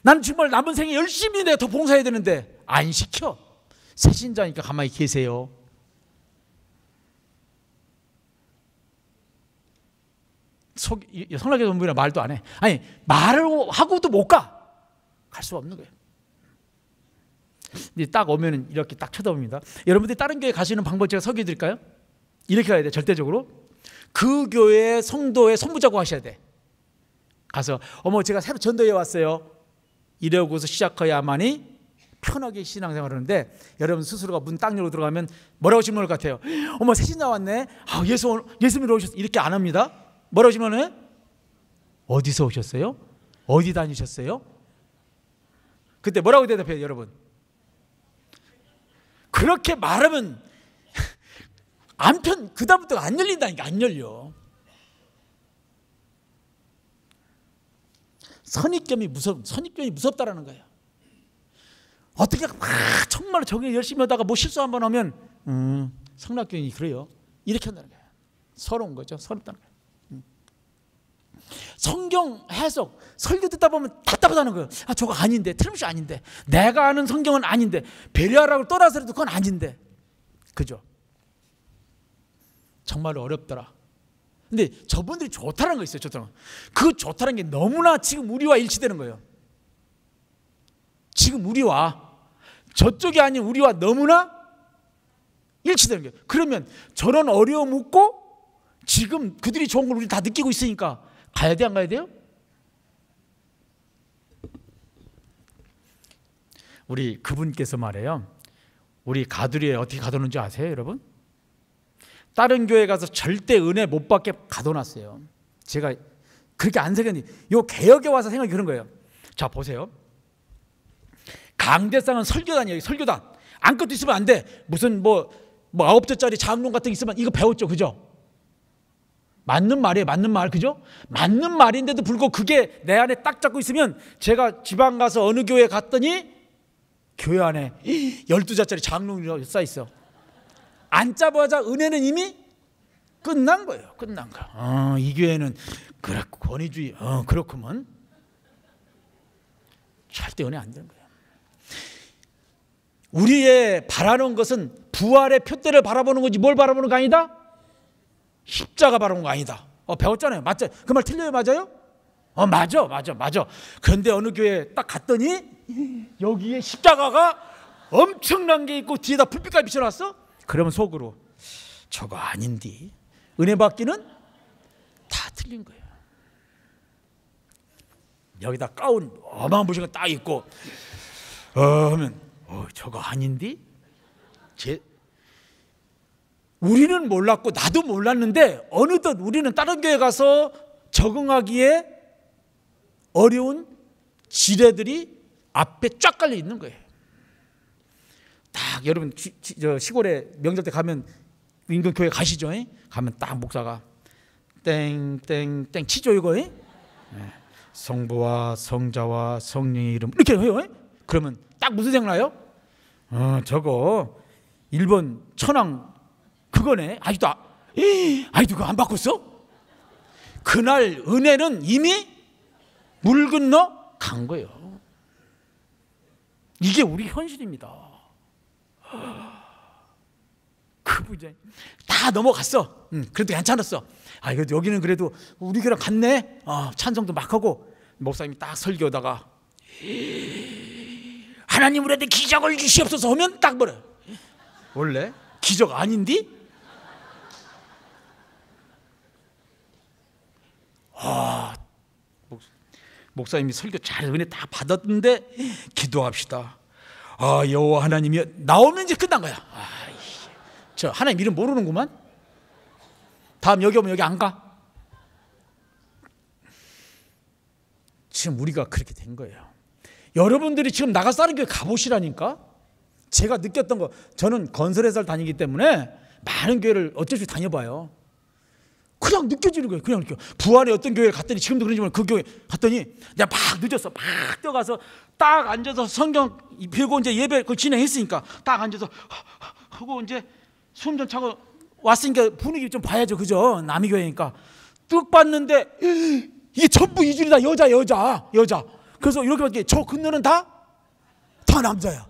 A: 나는 정말 남은 생에 열심히 내가 더 봉사해야 되는데 안 시켜. 새신자니까 가만히 계세요. 속, 성락의 전부이나 말도 안 해. 아니, 말을 하고도 못 가. 갈 수가 없는 거예요. 딱 오면은 이렇게 딱 쳐다봅니다. 여러분들이 다른 교회 가시는 방법 제가 소개해 드릴까요? 이렇게 가야 돼, 절대적으로. 그 교회 성도의 선부자고 하셔야 돼. 가서, 어머, 제가 새로 전도해 왔어요. 이러고서 시작해야만이 편하게 신앙생활 을 하는데 여러분 스스로가 문 딱 열고 들어가면 뭐라고 질문할 같아요? 어머 새신 나왔네. 아 예수 예수님 오셨 이렇게 안 합니다. 뭐라고 질문해? 어디서 오셨어요? 어디 다니셨어요? 그때 뭐라고 대답해요, 여러분? 그렇게 말하면 안편 그다음부터 안 열린다니까 안 열려. 선입견이 무섭 선입견이 무섭다라는 거예요. 어떻게 막 정말 적용 열심히 하다가 뭐 실수 한 번 하면 음, 성낙견이 그래요. 이렇게 한다는 거예요. 서러운 거죠. 서럽다는 거예요. 음. 성경 해석 설교 듣다 보면 답답하다는 거예요. 아 저거 아닌데 틀림없이 아닌데 내가 아는 성경은 아닌데 배려하라고 떠나서라도 그건 아닌데 그죠? 정말 어렵더라. 근데 저분들이 좋다는 거 있어요. 좋다는 거. 그 좋다는 게 너무나 지금 우리와 일치되는 거예요. 지금 우리와 저쪽이 아닌 우리와 너무나 일치되는 거예요. 그러면 저런 어려움 없고 지금 그들이 좋은 걸 우리 다 느끼고 있으니까 가야 돼 안 가야 돼요? 우리 그분께서 말해요. 우리 가두리에 어떻게 가두는지 아세요, 여러분? 다른 교회 가서 절대 은혜 못 받게 가둬놨어요. 제가 그렇게 안 생겼는데 요 개혁에 와서 생각이 그런 거예요. 자 보세요. 강대상은 설교단이에요. 설교단. 안끝도 있으면 안 돼. 무슨 뭐, 뭐 아홉 절짜리 장롱 같은 게 있으면 이거 배웠죠. 그죠? 맞는 말이에요. 맞는 말. 그죠? 맞는 말인데도 불구하고 그게 내 안에 딱 잡고 있으면 제가 지방 가서 어느 교회 갔더니 교회 안에 열두 자짜리 장롱이 쌓여 있어. 안 짜보자 은혜는 이미 끝난 거예요. 끝난 거. 어, 이 교회는 그렇 권위주의. 어, 그렇구먼. 절대 은혜 안 되는 거예요. 우리의 바라는 것은 부활의 표대를 바라보는 거지 뭘 바라보는 거 아니다? 십자가 바라보는 거 아니다. 어, 배웠잖아요. 맞죠? 그 말 틀려요? 맞아요? 어, 맞아, 맞아, 맞아. 그런데 어느 교회 딱 갔더니 여기에 십자가가 엄청난 게 있고 뒤에다 불빛깔 비춰놨어? 그러면 속으로 저거 아닌디 은혜 받기는 다 틀린 거예요. 여기다 가운 어마무시한 딱 입고 어 하면 어 저거 아닌디 제 우리는 몰랐고 나도 몰랐는데 어느덧 우리는 다른 교회 가서 적응하기에 어려운 지뢰들이 앞에 쫙 깔려 있는 거예요. 딱 여러분 지, 지, 저 시골에 명절 때 가면 인근 교회 가시죠? 이? 가면 딱 목사가 땡땡땡 치죠 이거? 이? 네. 성부와 성자와 성령의 이름 이렇게 해요. 이? 그러면 딱 무슨 생각나요? 어, 저거 일본 천황 그거네. 아직도 아, 아직도 안 바꿨어? 그날 은혜는 이미 물 건너 간 거예요. 이게 우리 현실입니다. 그 부장 다 넘어갔어. 응, 그래도 괜찮았어. 아 이거 여기는 그래도 우리 교랑 갔네 어, 아, 찬성도막 하고 목사님이 딱 설교하다가 하나님 우리한테 기적을 주시옵소서 하면 딱 뭐래. 원래 기적 아닌디? 아 목사님이 설교 잘 은혜 다 받았는데 기도합시다. 아 여호와 하나님이 나오면 이제 끝난 거야. 아, 저 하나님 이름 모르는구만. 다음 여기 오면 여기 안 가. 지금 우리가 그렇게 된 거예요. 여러분들이 지금 나가서 다른 교회 가보시라니까. 제가 느꼈던 거 저는 건설회사를 다니기 때문에 많은 교회를 어쩔 수 다녀봐요. 그냥 느껴지는 거예요. 그냥 느껴. 부안에 어떤 교회를 갔더니 지금도 그런지만 그 교회 갔더니 내가 막 늦었어. 막 뛰어가서 딱 앉아서 성경 배고 이제 예배 그 진행했으니까 딱 앉아서 하고 이제 숨좀 차고 왔으니까 분위기 좀 봐야죠. 그죠? 남이 교회니까 뚝 봤는데 이게 전부 이준이다. 여자 여자 여자. 그래서 이렇게 봤더니 저 근너는 다 다 남자야.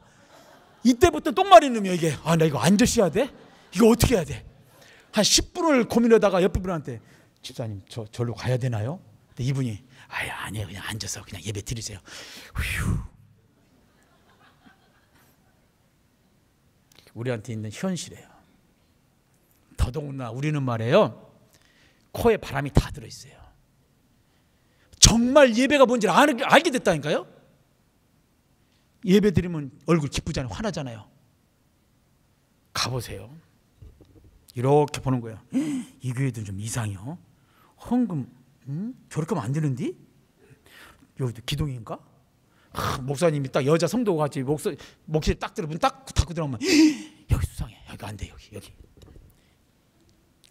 A: 이때부터 똥마리 놈이야 이게. 아나 이거 안 드셔야 돼? 이거 어떻게 해야 돼? 한 10분을 고민하다가 옆에 분한테 집사님 저 절로 가야 되나요? 근데 이분이 아예 아니에요 그냥 앉아서 그냥 예배 드리세요. 휴. 우리한테 있는 현실이에요. 더더군다나 우리는 말이에요. 코에 바람이 다 들어있어요. 정말 예배가 뭔지를 알게 됐다니까요. 예배 드리면 얼굴 기쁘잖아요. 화나잖아요. 가보세요. 이렇게 보는 거예요. 이 교회도 좀 이상해요. 헌금 음? 저렇게 하면 안 되는데? 여기도 기둥인가? 아, 목사님이 딱 여자 성도가 같이 목소 목소리 딱 들으면 딱 닫고 들어오면 여기 수상해 여기 안돼 여기 여기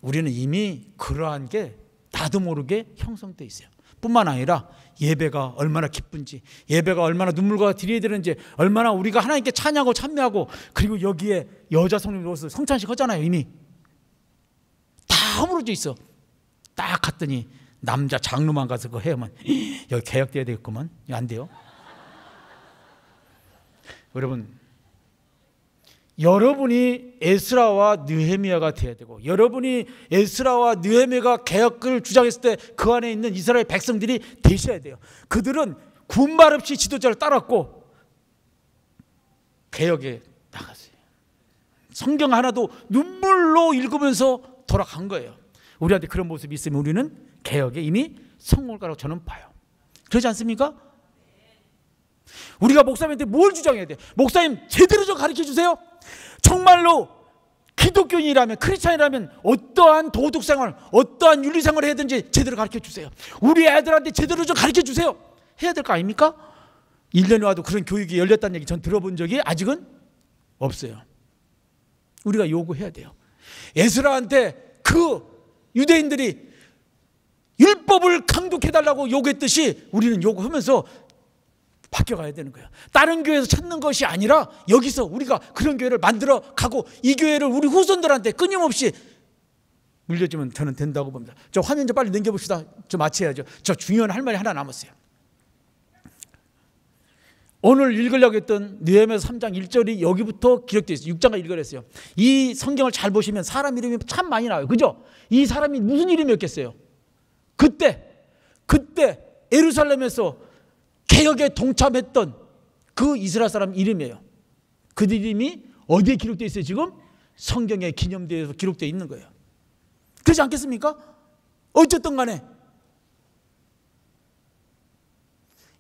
A: 우리는 이미 그러한 게 나도 모르게 형성돼 있어요. 뿐만 아니라 예배가 얼마나 기쁜지 예배가 얼마나 눈물과 드려야 되는지 얼마나 우리가 하나님께 찬양하고 찬미하고 그리고 여기에 여자 성령으로서 성찬식 하잖아요 이미 다 허물어져 있어. 딱 갔더니 남자 장로만 가서 그거 해야만 여기 개혁돼야 되겠구만. 안 돼요. 여러분 여러분이 에스라와 느헤미야가 돼야 되고 여러분이 에스라와 느헤미야가 개혁을 주장했을 때 그 안에 있는 이스라엘 백성들이 되셔야 돼요. 그들은 군말 없이 지도자를 따랐고 개혁에 나갔어요. 성경 하나도 눈물로 읽으면서 돌아간 거예요. 우리한테 그런 모습이 있으면 우리는 개혁에 이미 성공할 거라고 저는 봐요. 그러지 않습니까? 우리가 목사님한테 뭘 주장해야 돼? 목사님 제대로 좀 가르쳐 주세요. 정말로 기독교인이라면 크리스천이라면 어떠한 도덕생활, 어떠한 윤리생활을 해야 되는지 제대로 가르쳐 주세요. 우리 애들한테 제대로 좀 가르쳐 주세요. 해야 될 거 아닙니까? 1년 와도 그런 교육이 열렸다는 얘기 전 들어본 적이 아직은 없어요. 우리가 요구해야 돼요. 에스라한테 그 유대인들이 율법을 강독해달라고 요구했듯이 우리는 요구하면서 바뀌어가야 되는 거야. 다른 교회에서 찾는 것이 아니라 여기서 우리가 그런 교회를 만들어 가고 이 교회를 우리 후손들한테 끊임없이 물려주면 저는 된다고 봅니다. 저 화면 좀 빨리 넘겨봅시다. 저 마쳐야죠. 저 중요한 할 말이 하나 남았어요. 오늘 읽으려고 했던 느헤미야 3장 1절이 여기부터 기록되어 있어요. 6장과 1절 했어요. 이 성경을 잘 보시면 사람 이름이 참 많이 나와요. 그죠? 이 사람이 무슨 이름이었겠어요? 그때 그때 예루살렘에서 개혁에 동참했던 그 이스라엘 사람 이름이에요. 그 이름이 어디에 기록되어 있어요? 지금 성경에 기념되어서 기록되어 있는 거예요. 그렇지 않겠습니까? 어쨌든 간에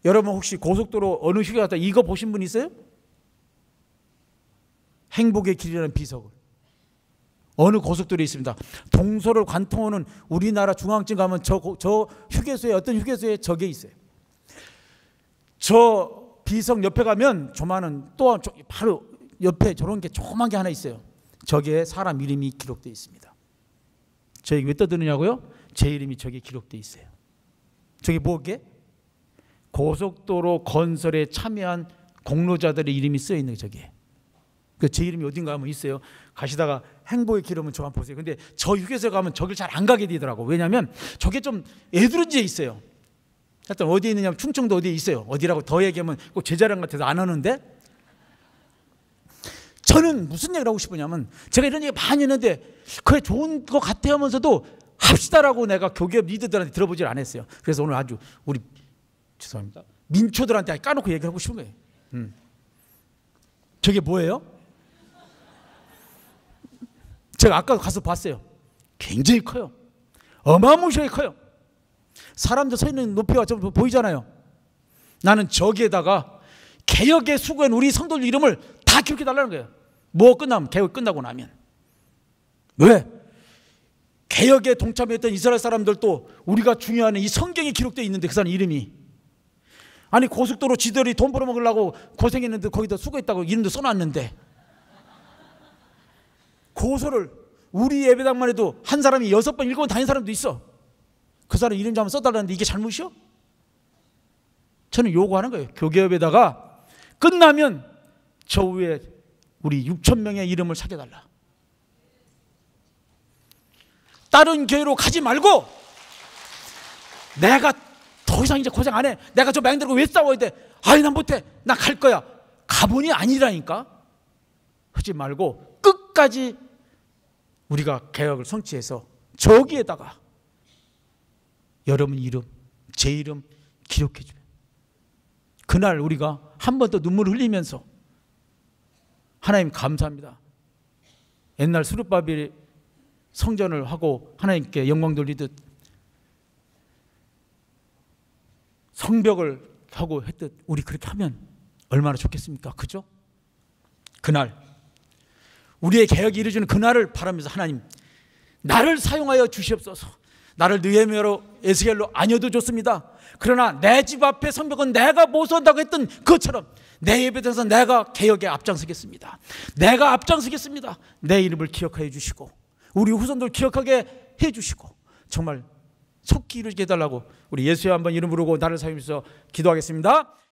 A: 여러분 혹시 고속도로 어느 휴게 소다 이거 보신 분 있어요? 행복의 길이라는 비석을 어느 고속도로에 있습니다. 동서를 관통하는 우리나라 중앙쯤 가면 저, 저 휴게소에 어떤 휴게소에 저게 있어요. 저 비석 옆에 가면 조만한 또 바로 옆에 저런 게 조그만 게 하나 있어요. 저게 사람 이름이 기록되 있습니다. 저게 왜 떠드느냐고요? 제 이름이 저게 기록되 있어요. 저게 뭐게? 고속도로 건설에 참여한 공로자들의 이름이 쓰여 있는 저기 그제 이름이 어딘가 하면 있어요. 가시다가 행보의 기 오면 저만 보세요. 근데 저 휴게소 가면 저길 잘 안 가게 되더라고. 왜냐면 저게 좀 애두르지에 있어요. 하여튼 어디에 있느냐 면 충청도 어디에 있어요. 어디라고 더 얘기하면 꼭 제자랑 같아서 안 하는데 저는 무슨 얘기를 하고 싶으냐면 제가 이런 얘기 많이 했는데 그게 좋은 것 같아 하면서도 합시다라고 내가 교계 업 리더들한테 들어보질 않았어요. 그래서 오늘 아주 우리 죄송합니다. 민초들한테 까놓고 얘기를 하고 싶은 거예요. 음. 저게 뭐예요? 제가 아까 가서 봤어요. 굉장히 커요. 어마무시하게 커요. 사람들 서 있는 높이가 좀 보이잖아요. 나는 저기에다가 개혁의 수고한 우리 성도들 이름을 다 기록해 달라는 거예요. 뭐 끝나면 개혁 끝나고 나면 왜? 개혁에 동참했던 이스라엘 사람들도 우리가 중요한 이 성경이 기록되어 있는데 그 사람 이름이 아니 고속도로 지들이 돈 벌어먹으려고 고생했는데 거기다 수고했다고 이름도 써놨는데 고소를 우리 예배당만 해도 한 사람이 여섯 번읽어번 다닌 사람도 있어 그 사람 이름 잘못 써달라는데 이게 잘못이요? 저는 요구하는 거예요 교계업에다가 끝나면 저 위에 우리 6천 명의 이름을 사겨달라 다른 교회로 가지 말고 내가 더 이상 이제 고생 안 해. 내가 저 맹들고 왜 싸워야 돼? 아이, 난 못해. 나 갈 거야. 가본이 아니라니까. 하지 말고 끝까지 우리가 개혁을 성취해서 저기에다가 여러분 이름, 제 이름 기록해 주면 그날 우리가 한 번 더 눈물 흘리면서 하나님 감사합니다. 옛날 수르바벨 성전을 하고 하나님께 영광 돌리듯 성벽을 하고 했듯 우리 그렇게 하면 얼마나 좋겠습니까? 그죠? 그날 우리의 개혁이 이루어지는 그날을 바라면서 하나님 나를 사용하여 주시옵소서. 나를 느헤미야로 에스겔로 아니어도 좋습니다. 그러나 내 집 앞에 성벽은 내가 모선다고 했던 것처럼내 예배에서 내가 개혁에 앞장서겠습니다. 내가 앞장서겠습니다. 내 이름을 기억하여 주시고 우리 후손들 기억하게 해 주시고 정말 속기를 깨달라고 우리 예수의 한번 이름 부르고 나를 사용면서 기도하겠습니다.